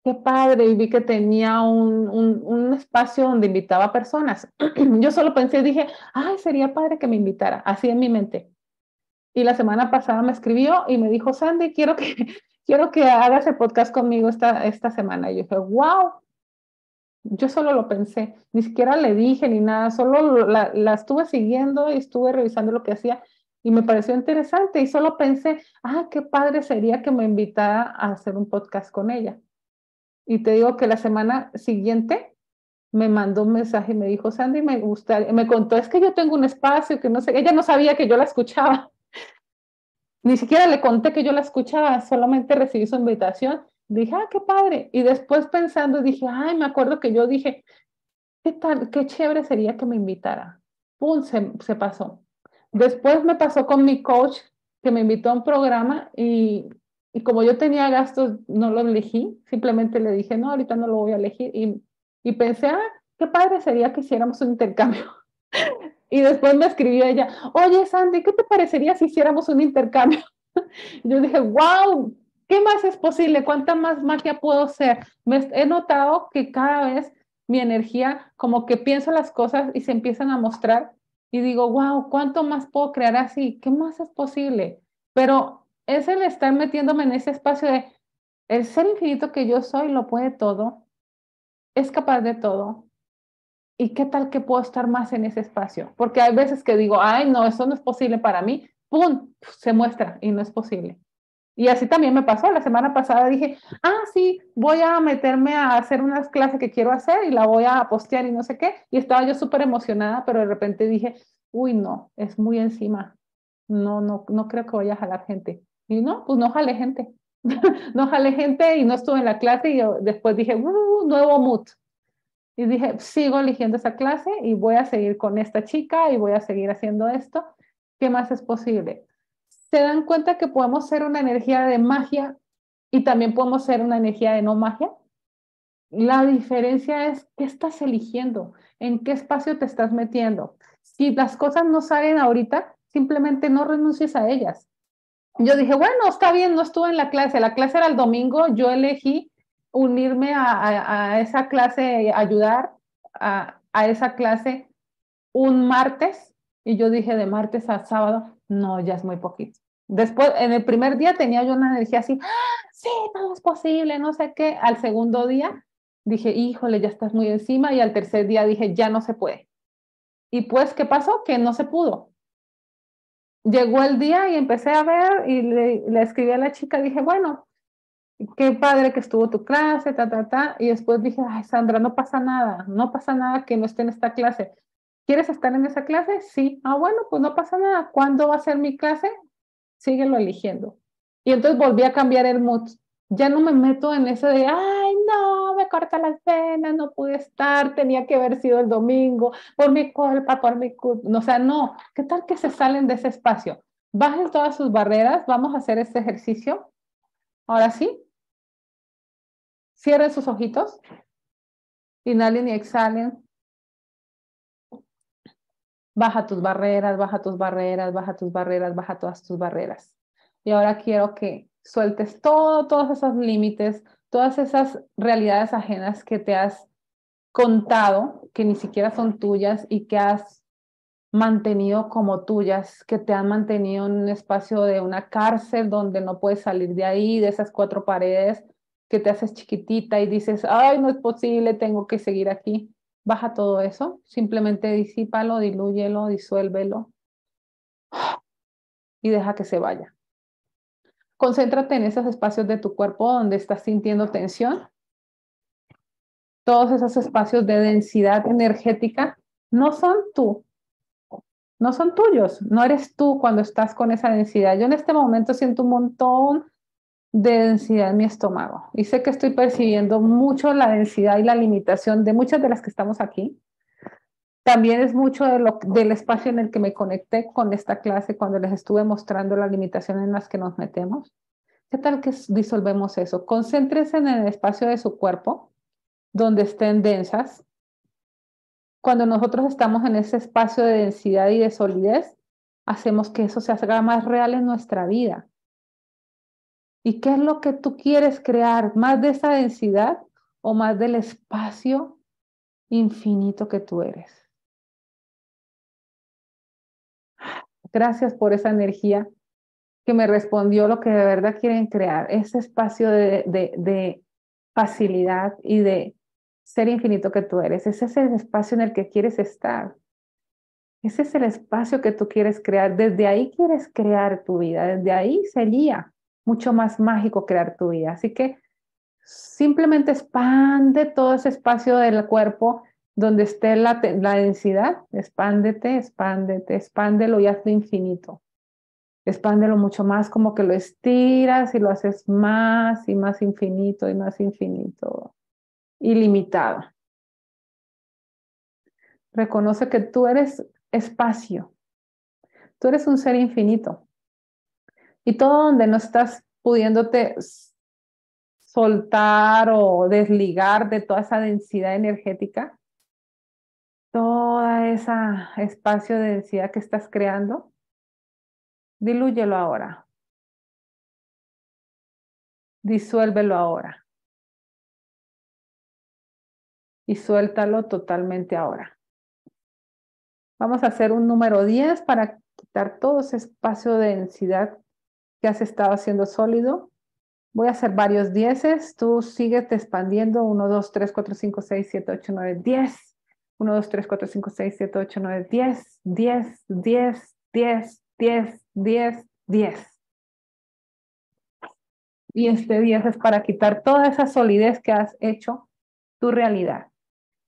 qué padre. Y vi que tenía un, un, espacio donde invitaba personas. <clears throat> Yo solo pensé, dije, ay, sería padre que me invitara, así en mi mente. Y la semana pasada me escribió y me dijo, Sandy, quiero que, <laughs> quiero que hagas el podcast conmigo esta, esta semana. Y yo dije, wow, yo solo lo pensé, ni siquiera le dije ni nada, solo la, estuve siguiendo y estuve revisando lo que hacía y me pareció interesante y solo pensé, ah, qué padre sería que me invitara a hacer un podcast con ella. Y te digo que la semana siguiente me mandó un mensaje y me dijo, Sandy, me gustaría, me contó, es que yo tengo un espacio que no sé, ella no sabía que yo la escuchaba. <laughs> Ni siquiera le conté que yo la escuchaba, solamente recibí su invitación dije, ah, qué padre. Y después pensando, dije, ay, me acuerdo que yo dije, qué, tal, qué chévere sería que me invitara. Pum, se, pasó. Después me pasó con mi coach que me invitó a un programa y, como yo tenía gastos, no lo elegí. Simplemente le dije, no, ahorita no lo voy a elegir. Y, y pensé, ah, qué padre sería que hiciéramos un intercambio. <laughs> y después me escribió ella, oye Sandy, ¿qué te parecería si hiciéramos un intercambio? <laughs> yo dije, wow, ¿qué más es posible? ¿Cuánta más magia puedo ser? Me, he notado que cada vez mi energía, como que pienso las cosas y se empiezan a mostrar y digo, wow, ¿cuánto más puedo crear así? ¿Qué más es posible? Pero es el estar metiéndome en ese espacio de el ser infinito que yo soy lo puede todo, es capaz de todo. ¿Y qué tal que puedo estar más en ese espacio? Porque hay veces que digo, ay, no, eso no es posible para mí, ¡pum! Se muestra y no es posible. Y así también me pasó. La semana pasada dije, ah, sí, voy a meterme a hacer unas clases que quiero hacer y la voy a postear y no sé qué. Y estaba yo súper emocionada, pero de repente dije, uy, no, es muy encima. No, no, no creo que vaya a jalar gente. Y no, pues no jale gente. <laughs> no jale gente y no estuve en la clase y yo después dije, uh, nuevo mood. Y dije, sigo eligiendo esa clase y voy a seguir con esta chica y voy a seguir haciendo esto. ¿Qué más es posible? se dan cuenta que podemos ser una energía de magia y también podemos ser una energía de no magia. La diferencia es qué estás eligiendo, en qué espacio te estás metiendo. Si las cosas no salen ahorita, simplemente no renuncies a ellas. Yo dije, bueno, está bien, no estuve en la clase, la clase era el domingo, yo elegí unirme a, esa clase, ayudar a esa clase un martes, y yo dije de martes a sábado, no, ya es muy poquito. Después, en el primer día tenía yo una energía así, ¡Ah, sí, no es posible, no sé qué. Al segundo día dije, híjole, ya estás muy encima. Y al tercer día dije, ya no se puede. Y pues, ¿qué pasó? Que no se pudo. Llegó el día y empecé a ver y le, le escribí a la chica, dije, bueno, qué padre que estuvo tu clase, ta, ta, ta. Y después dije, ay, Sandra, no pasa nada, no pasa nada que no esté en esta clase. ¿Quieres estar en esa clase? Sí. Ah, bueno, pues no pasa nada. ¿Cuándo va a ser mi clase? Síguelo eligiendo. Y entonces volví a cambiar el mood. Ya no me meto en eso de, ay, no, me corta las venas, no pude estar, tenía que haber sido el domingo, por mi culpa, por mi culpa. O sea, no, ¿qué tal que se salen de ese espacio? Bajen todas sus barreras, vamos a hacer este ejercicio. Ahora sí. Cierren sus ojitos. Inhalen y exhalen baja tus barreras, baja tus barreras, baja tus barreras, baja todas tus barreras. Y ahora quiero que sueltes todo, todos esos límites, todas esas realidades ajenas que te has contado, que ni siquiera son tuyas y que has mantenido como tuyas, que te han mantenido en un espacio de una cárcel donde no puedes salir de ahí, de esas cuatro paredes, que te haces chiquitita y dices, ay, no es posible, tengo que seguir aquí. Baja todo eso, simplemente disípalo, dilúyelo, disuélvelo y deja que se vaya. Concéntrate en esos espacios de tu cuerpo donde estás sintiendo tensión. Todos esos espacios de densidad energética no son tú, no son tuyos, no eres tú cuando estás con esa densidad. Yo en este momento siento un montón de densidad en mi estómago. Y sé que estoy percibiendo mucho la densidad y la limitación de muchas de las que estamos aquí. También es mucho de del espacio en el que me conecté con esta clase cuando les estuve mostrando las limitaciones en las que nos metemos. ¿Qué tal que disolvemos eso? Concéntrense en el espacio de su cuerpo, donde estén densas. Cuando nosotros estamos en ese espacio de densidad y de solidez, hacemos que eso se haga más real en nuestra vida ¿Y qué es lo que tú quieres crear? ¿Más de esa densidad o más del espacio infinito que tú eres? Gracias por esa energía que me respondió lo que de verdad quieren crear, ese espacio de, facilidad y de ser infinito que tú eres. Ese es el espacio en el que quieres estar. Ese es el espacio que tú quieres crear. Desde ahí quieres crear tu vida. Desde ahí sería mucho más mágico crear tu vida. Así que simplemente expande todo ese espacio del cuerpo donde esté la, densidad, expándete, expándete, expándelo y hazlo infinito. Expándelo mucho más, como que lo estiras y lo haces más y más infinito y más infinito, ilimitado. Reconoce que tú eres espacio, tú eres un ser infinito y todo donde no estás pudiéndote soltar o desligar de toda esa densidad energética, toda esa espacio de densidad que estás creando, dilúyelo ahora. Disuélvelo ahora. Y suéltalo totalmente ahora. Vamos a hacer un número 10 para quitar todo ese espacio de densidad que has estado haciendo sólido. Voy a hacer varios dieces. Tú sigues expandiendo. 1, 2, 3, 4, 5, 6, 7, 8, 9, 10. 1, 2, 3, 4, 5, 6, 7, 8, 9, 10. 10, 10, 10, 10, 10, 10. Y este 10 es para quitar toda esa solidez que has hecho tu realidad.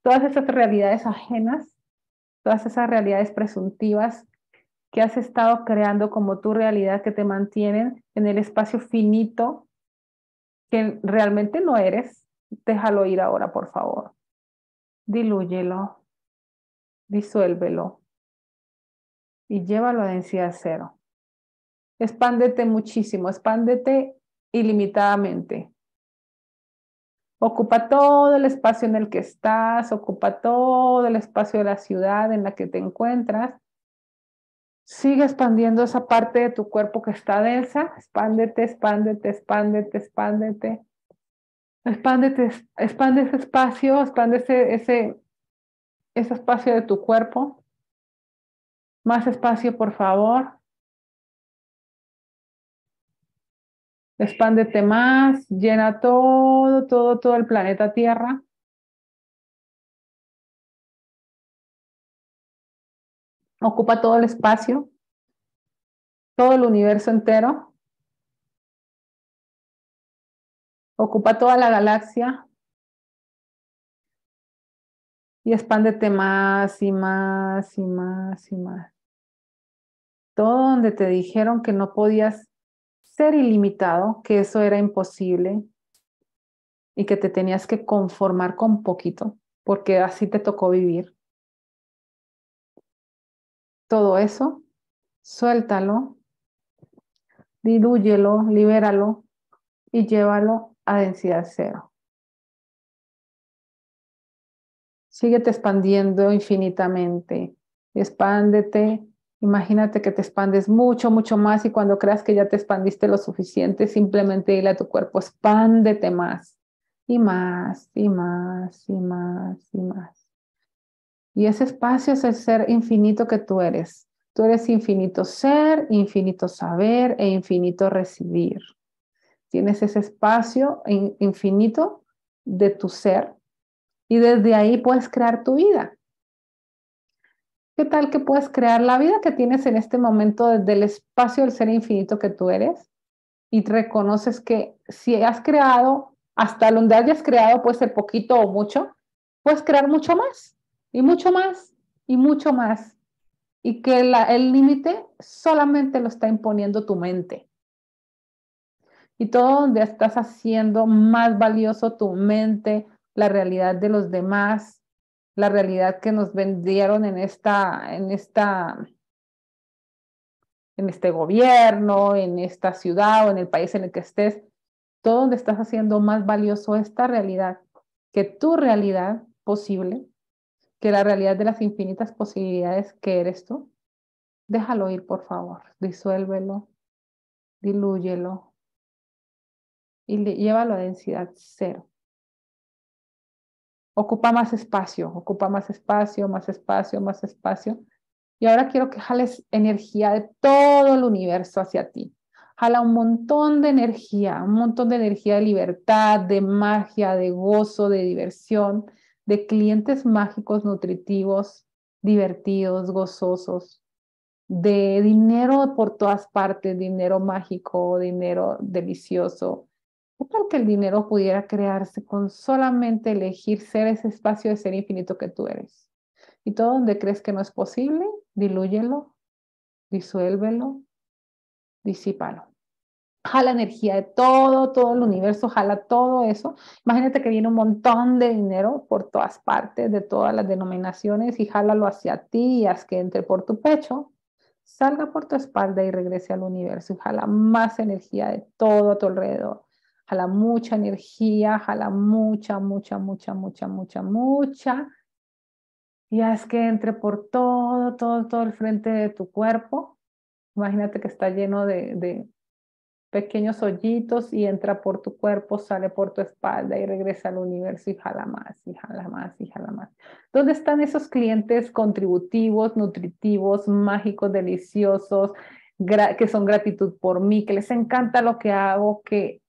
Todas esas realidades ajenas, todas esas realidades presuntivas que has estado creando como tu realidad que te mantienen en el espacio finito que realmente no eres, déjalo ir ahora, por favor. Dilúyelo, disuélvelo y llévalo a densidad cero. Expándete muchísimo, expándete ilimitadamente. Ocupa todo el espacio en el que estás, ocupa todo el espacio de la ciudad en la que te encuentras Sigue expandiendo esa parte de tu cuerpo que está densa. Expándete, expándete, expándete, expándete. Expándete, expande ese espacio, expande ese, ese, ese espacio de tu cuerpo. Más espacio, por favor. Expándete más, llena todo, todo, todo el planeta Tierra. ocupa todo el espacio, todo el universo entero, ocupa toda la galaxia y expándete más y más y más y más. Todo donde te dijeron que no podías ser ilimitado, que eso era imposible y que te tenías que conformar con poquito, porque así te tocó vivir todo eso, suéltalo, dilúyelo, libéralo y llévalo a densidad cero. Síguete expandiendo infinitamente, expándete, imagínate que te expandes mucho, mucho más y cuando creas que ya te expandiste lo suficiente, simplemente dile a tu cuerpo, expándete más y más y más y más y más. Y ese espacio es el ser infinito que tú eres. Tú eres infinito ser, infinito saber e infinito recibir. Tienes ese espacio infinito de tu ser y desde ahí puedes crear tu vida. ¿Qué tal que puedes crear la vida que tienes en este momento desde el espacio del ser infinito que tú eres? Y reconoces que si has creado, hasta donde hayas creado, puede ser poquito o mucho, puedes crear mucho más y mucho más, y mucho más. Y que el límite solamente lo está imponiendo tu mente. Y todo donde estás haciendo más valioso tu mente, la realidad de los demás, la realidad que nos vendieron en esta, en esta, en este gobierno, en esta ciudad o en el país en el que estés, todo donde estás haciendo más valioso esta realidad que tu realidad posible, que la realidad de las infinitas posibilidades que eres tú, déjalo ir, por favor, disuélvelo, dilúyelo y llévalo a densidad cero. Ocupa más espacio, ocupa más espacio, más espacio, más espacio. Y ahora quiero que jales energía de todo el universo hacia ti. Jala un montón de energía, un montón de energía de libertad, de magia, de gozo, de diversión, de clientes mágicos, nutritivos, divertidos, gozosos, de dinero por todas partes, dinero mágico, dinero delicioso. para que el dinero pudiera crearse con solamente elegir ser ese espacio de ser infinito que tú eres. Y todo donde crees que no es posible, dilúyelo, disuélvelo, disípalo jala energía de todo, todo el universo, jala todo eso. Imagínate que viene un montón de dinero por todas partes, de todas las denominaciones, y jálalo hacia ti y haz que entre por tu pecho, salga por tu espalda y regrese al universo y jala más energía de todo a tu alrededor. Jala mucha energía, jala mucha, mucha, mucha, mucha, mucha, mucha. Y haz que entre por todo, todo, todo el frente de tu cuerpo. Imagínate que está lleno de pequeños hoyitos y entra por tu cuerpo, sale por tu espalda y regresa al universo y jala más y jala más y jala más. ¿Dónde están esos clientes contributivos, nutritivos, mágicos, deliciosos, que son gratitud por mí, que les encanta lo que hago, que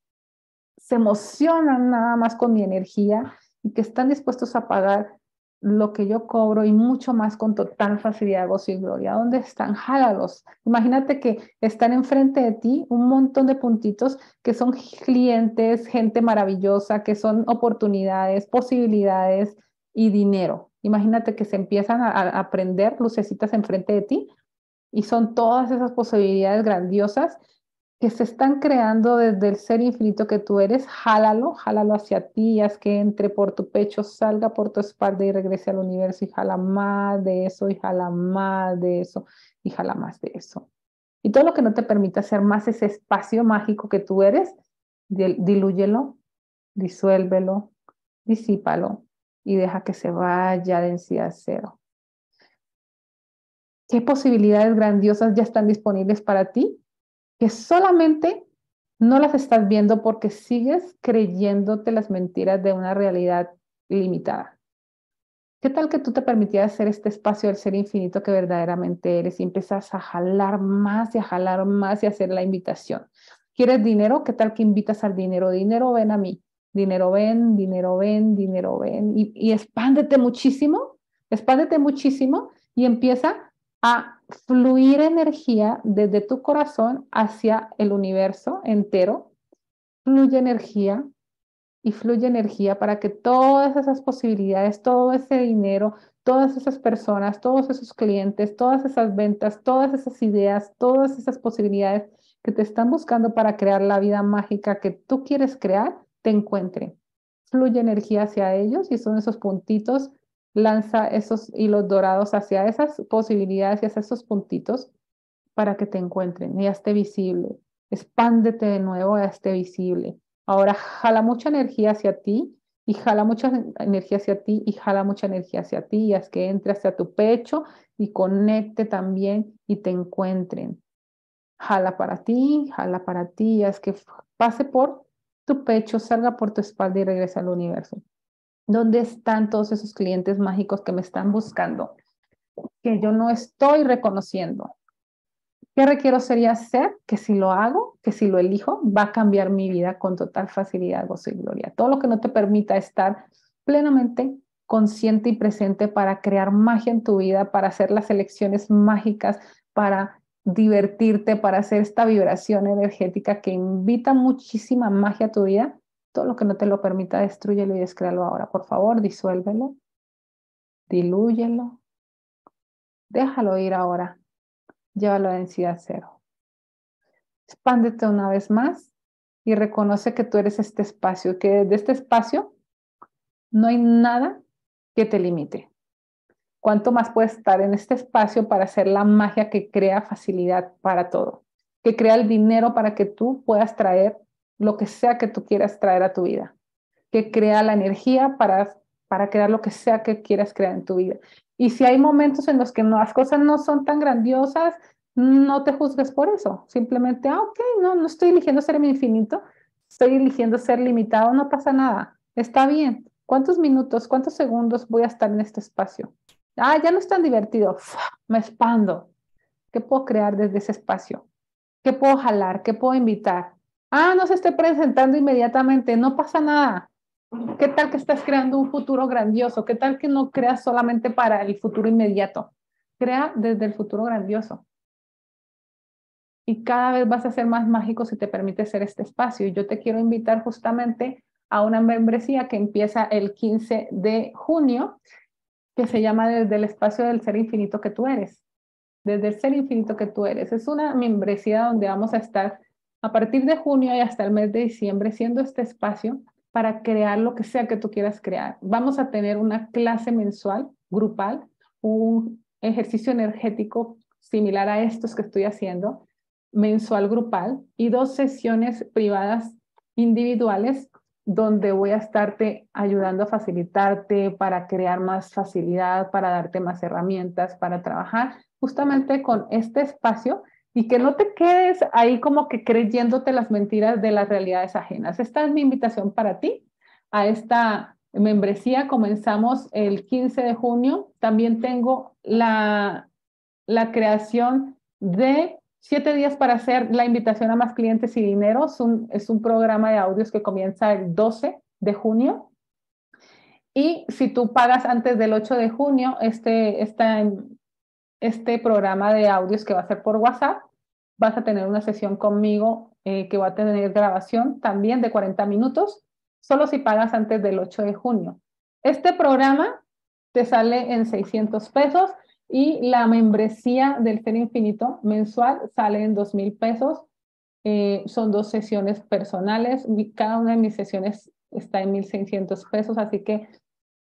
se emocionan nada más con mi energía y que están dispuestos a pagar lo que yo cobro y mucho más con total facilidad, gozo y gloria. ¿Dónde están? Jálalos. Imagínate que están enfrente de ti un montón de puntitos que son clientes, gente maravillosa, que son oportunidades, posibilidades y dinero. Imagínate que se empiezan a, a aprender lucecitas enfrente de ti y son todas esas posibilidades grandiosas que se están creando desde el ser infinito que tú eres, jálalo, jálalo hacia ti, haz que entre por tu pecho, salga por tu espalda y regrese al universo y jala más de eso, y jala más de eso, y jala más de eso. Y todo lo que no te permita hacer más ese espacio mágico que tú eres, dilúyelo, disuélvelo, disípalo y deja que se vaya a densidad cero. ¿Qué posibilidades grandiosas ya están disponibles para ti que solamente no las estás viendo porque sigues creyéndote las mentiras de una realidad limitada. ¿Qué tal que tú te permitieras ser este espacio del ser infinito que verdaderamente eres y empiezas a jalar más y a jalar más y a hacer la invitación? ¿Quieres dinero? ¿Qué tal que invitas al dinero? Dinero, ven a mí. Dinero, ven, dinero, ven, dinero, ven. Y, y expándete muchísimo, expándete muchísimo y empieza a fluir energía desde tu corazón hacia el universo entero. Fluye energía y fluye energía para que todas esas posibilidades, todo ese dinero, todas esas personas, todos esos clientes, todas esas ventas, todas esas ideas, todas esas posibilidades que te están buscando para crear la vida mágica que tú quieres crear, te encuentre. Fluye energía hacia ellos y son esos puntitos lanza esos hilos dorados hacia esas posibilidades y hacia esos puntitos para que te encuentren y esté visible. Expándete de nuevo, esté visible. Ahora jala mucha energía hacia ti y jala mucha energía hacia ti y jala mucha energía hacia ti y haz que entre hacia tu pecho y conecte también y te encuentren. Jala para ti, jala para ti haz que pase por tu pecho, salga por tu espalda y regrese al universo. ¿Dónde están todos esos clientes mágicos que me están buscando? Que yo no estoy reconociendo. ¿Qué requiero sería hacer? Que si lo hago, que si lo elijo, va a cambiar mi vida con total facilidad, gozo y gloria. Todo lo que no te permita estar plenamente consciente y presente para crear magia en tu vida, para hacer las elecciones mágicas, para divertirte, para hacer esta vibración energética que invita muchísima magia a tu vida, lo que no te lo permita, destruyelo y descréalo ahora. Por favor, disuélvelo, dilúyelo. Déjalo ir ahora. Llévalo a densidad cero. Expándete una vez más y reconoce que tú eres este espacio, que de este espacio no hay nada que te limite. ¿Cuánto más puedes estar en este espacio para hacer la magia que crea facilidad para todo? Que crea el dinero para que tú puedas traer lo que sea que tú quieras traer a tu vida, que crea la energía para, para crear lo que sea que quieras crear en tu vida. Y si hay momentos en los que las cosas no son tan grandiosas, no te juzgues por eso. Simplemente, ah, ok, no, no estoy eligiendo ser infinito, estoy eligiendo ser limitado, no pasa nada. Está bien. ¿Cuántos minutos, cuántos segundos voy a estar en este espacio? Ah, ya no es tan divertido. me expando. ¿Qué puedo crear desde ese espacio? ¿Qué puedo jalar? ¿Qué puedo invitar? Ah, no se esté presentando inmediatamente, no pasa nada. ¿Qué tal que estás creando un futuro grandioso? ¿Qué tal que no creas solamente para el futuro inmediato? Crea desde el futuro grandioso. Y cada vez vas a ser más mágico si te permite ser este espacio. Y yo te quiero invitar justamente a una membresía que empieza el 15 de junio, que se llama Desde el espacio del ser infinito que tú eres. Desde el ser infinito que tú eres. Es una membresía donde vamos a estar a partir de junio y hasta el mes de diciembre, siendo este espacio para crear lo que sea que tú quieras crear. Vamos a tener una clase mensual, grupal, un ejercicio energético similar a estos que estoy haciendo, mensual grupal, y dos sesiones privadas individuales donde voy a estarte ayudando a facilitarte para crear más facilidad, para darte más herramientas, para trabajar justamente con este espacio y que no te quedes ahí como que creyéndote las mentiras de las realidades ajenas. Esta es mi invitación para ti a esta membresía. Comenzamos el 15 de junio. También tengo la, la creación de siete días para hacer la invitación a más clientes y dinero. Es un, es un programa de audios que comienza el 12 de junio. Y si tú pagas antes del 8 de junio, este, en este programa de audios que va a ser por WhatsApp, vas a tener una sesión conmigo eh, que va a tener grabación también de 40 minutos, solo si pagas antes del 8 de junio. Este programa te sale en 600 pesos y la membresía del Ser Infinito mensual sale en 2.000 pesos. Eh, son dos sesiones personales. Cada una de mis sesiones está en 1.600 pesos, así que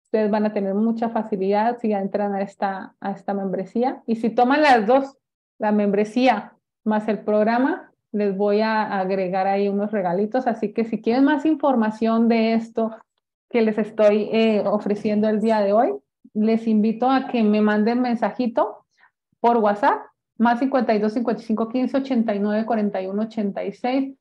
ustedes van a tener mucha facilidad si ya entran a esta, a esta membresía. Y si toman las dos, la membresía más el programa. Les voy a agregar ahí unos regalitos, así que si quieren más información de esto que les estoy eh, ofreciendo el día de hoy, les invito a que me manden mensajito por WhatsApp, más 52 55 15 89 41 86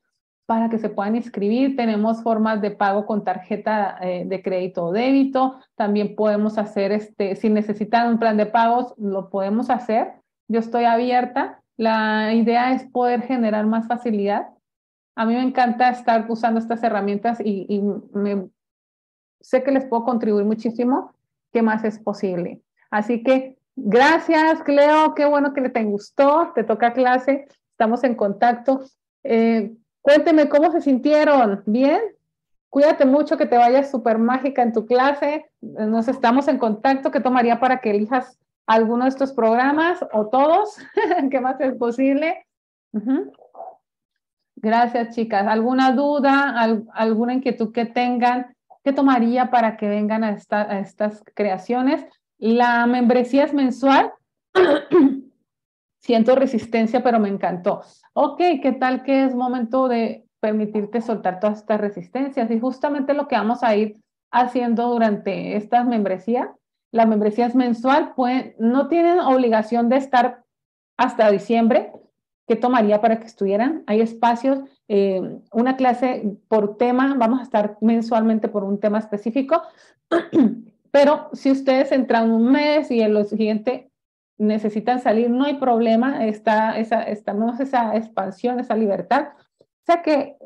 para que se puedan inscribir. Tenemos formas de pago con tarjeta eh, de crédito o débito. También podemos hacer, este, si necesitan un plan de pagos, lo podemos hacer. Yo estoy abierta la idea es poder generar más facilidad. A mí me encanta estar usando estas herramientas y, sé que les puedo contribuir muchísimo. ¿Qué más es posible? Así que gracias, Cleo. Qué bueno que le te gustó. Te toca clase. Estamos en contacto. Eh, cuénteme cómo se sintieron. ¿Bien? Cuídate mucho, que te vayas súper mágica en tu clase. Nos estamos en contacto. ¿Qué tomaría para que elijas alguno de estos programas o todos, <laughs> que más es posible. Gracias, chicas. ¿Alguna duda, alguna inquietud que tengan? ¿Qué tomaría para que vengan a, estas creaciones? La membresía es mensual. <clears throat> Siento resistencia, pero me encantó. Ok, ¿qué tal que es momento de permitirte soltar todas estas resistencias? Y justamente lo que vamos a ir haciendo durante estas membresías la membresía es mensual, no tienen obligación de estar hasta diciembre, que tomaría para que estuvieran. Hay espacios, eh, una clase por tema, vamos a estar mensualmente por un tema específico, <clears throat> pero si ustedes entran un mes y en lo siguiente necesitan salir, no hay problema, está esa, estamos esa expansión, esa libertad, o sea que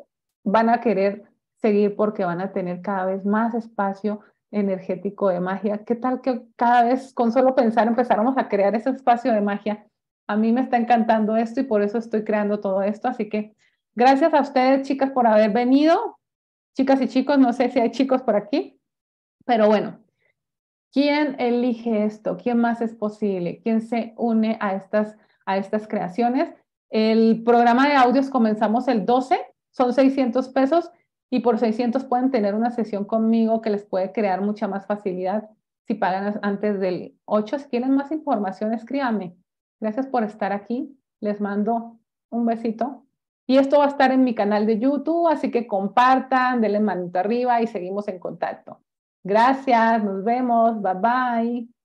van a querer seguir porque van a tener cada vez más espacio energético de magia. ¿Qué tal que cada vez con solo pensar empezáramos a crear ese espacio de magia? A mí me está encantando esto y por eso estoy creando todo esto. Así que gracias a ustedes, chicas, por haber venido. Chicas y chicos, no sé si hay chicos por aquí, pero bueno, ¿quién elige esto? ¿Quién más es posible? ¿Quién se une a estas, a estas creaciones? El programa de audios comenzamos el 12, son 600 pesos y por 600 pueden tener una sesión conmigo que les puede crear mucha más facilidad si pagan antes del 8. Si quieren más información, escríbanme. Gracias por estar aquí. Les mando un besito. Y esto va a estar en mi canal de YouTube, así que compartan, denle manito arriba y seguimos en contacto. Gracias, nos vemos, bye bye.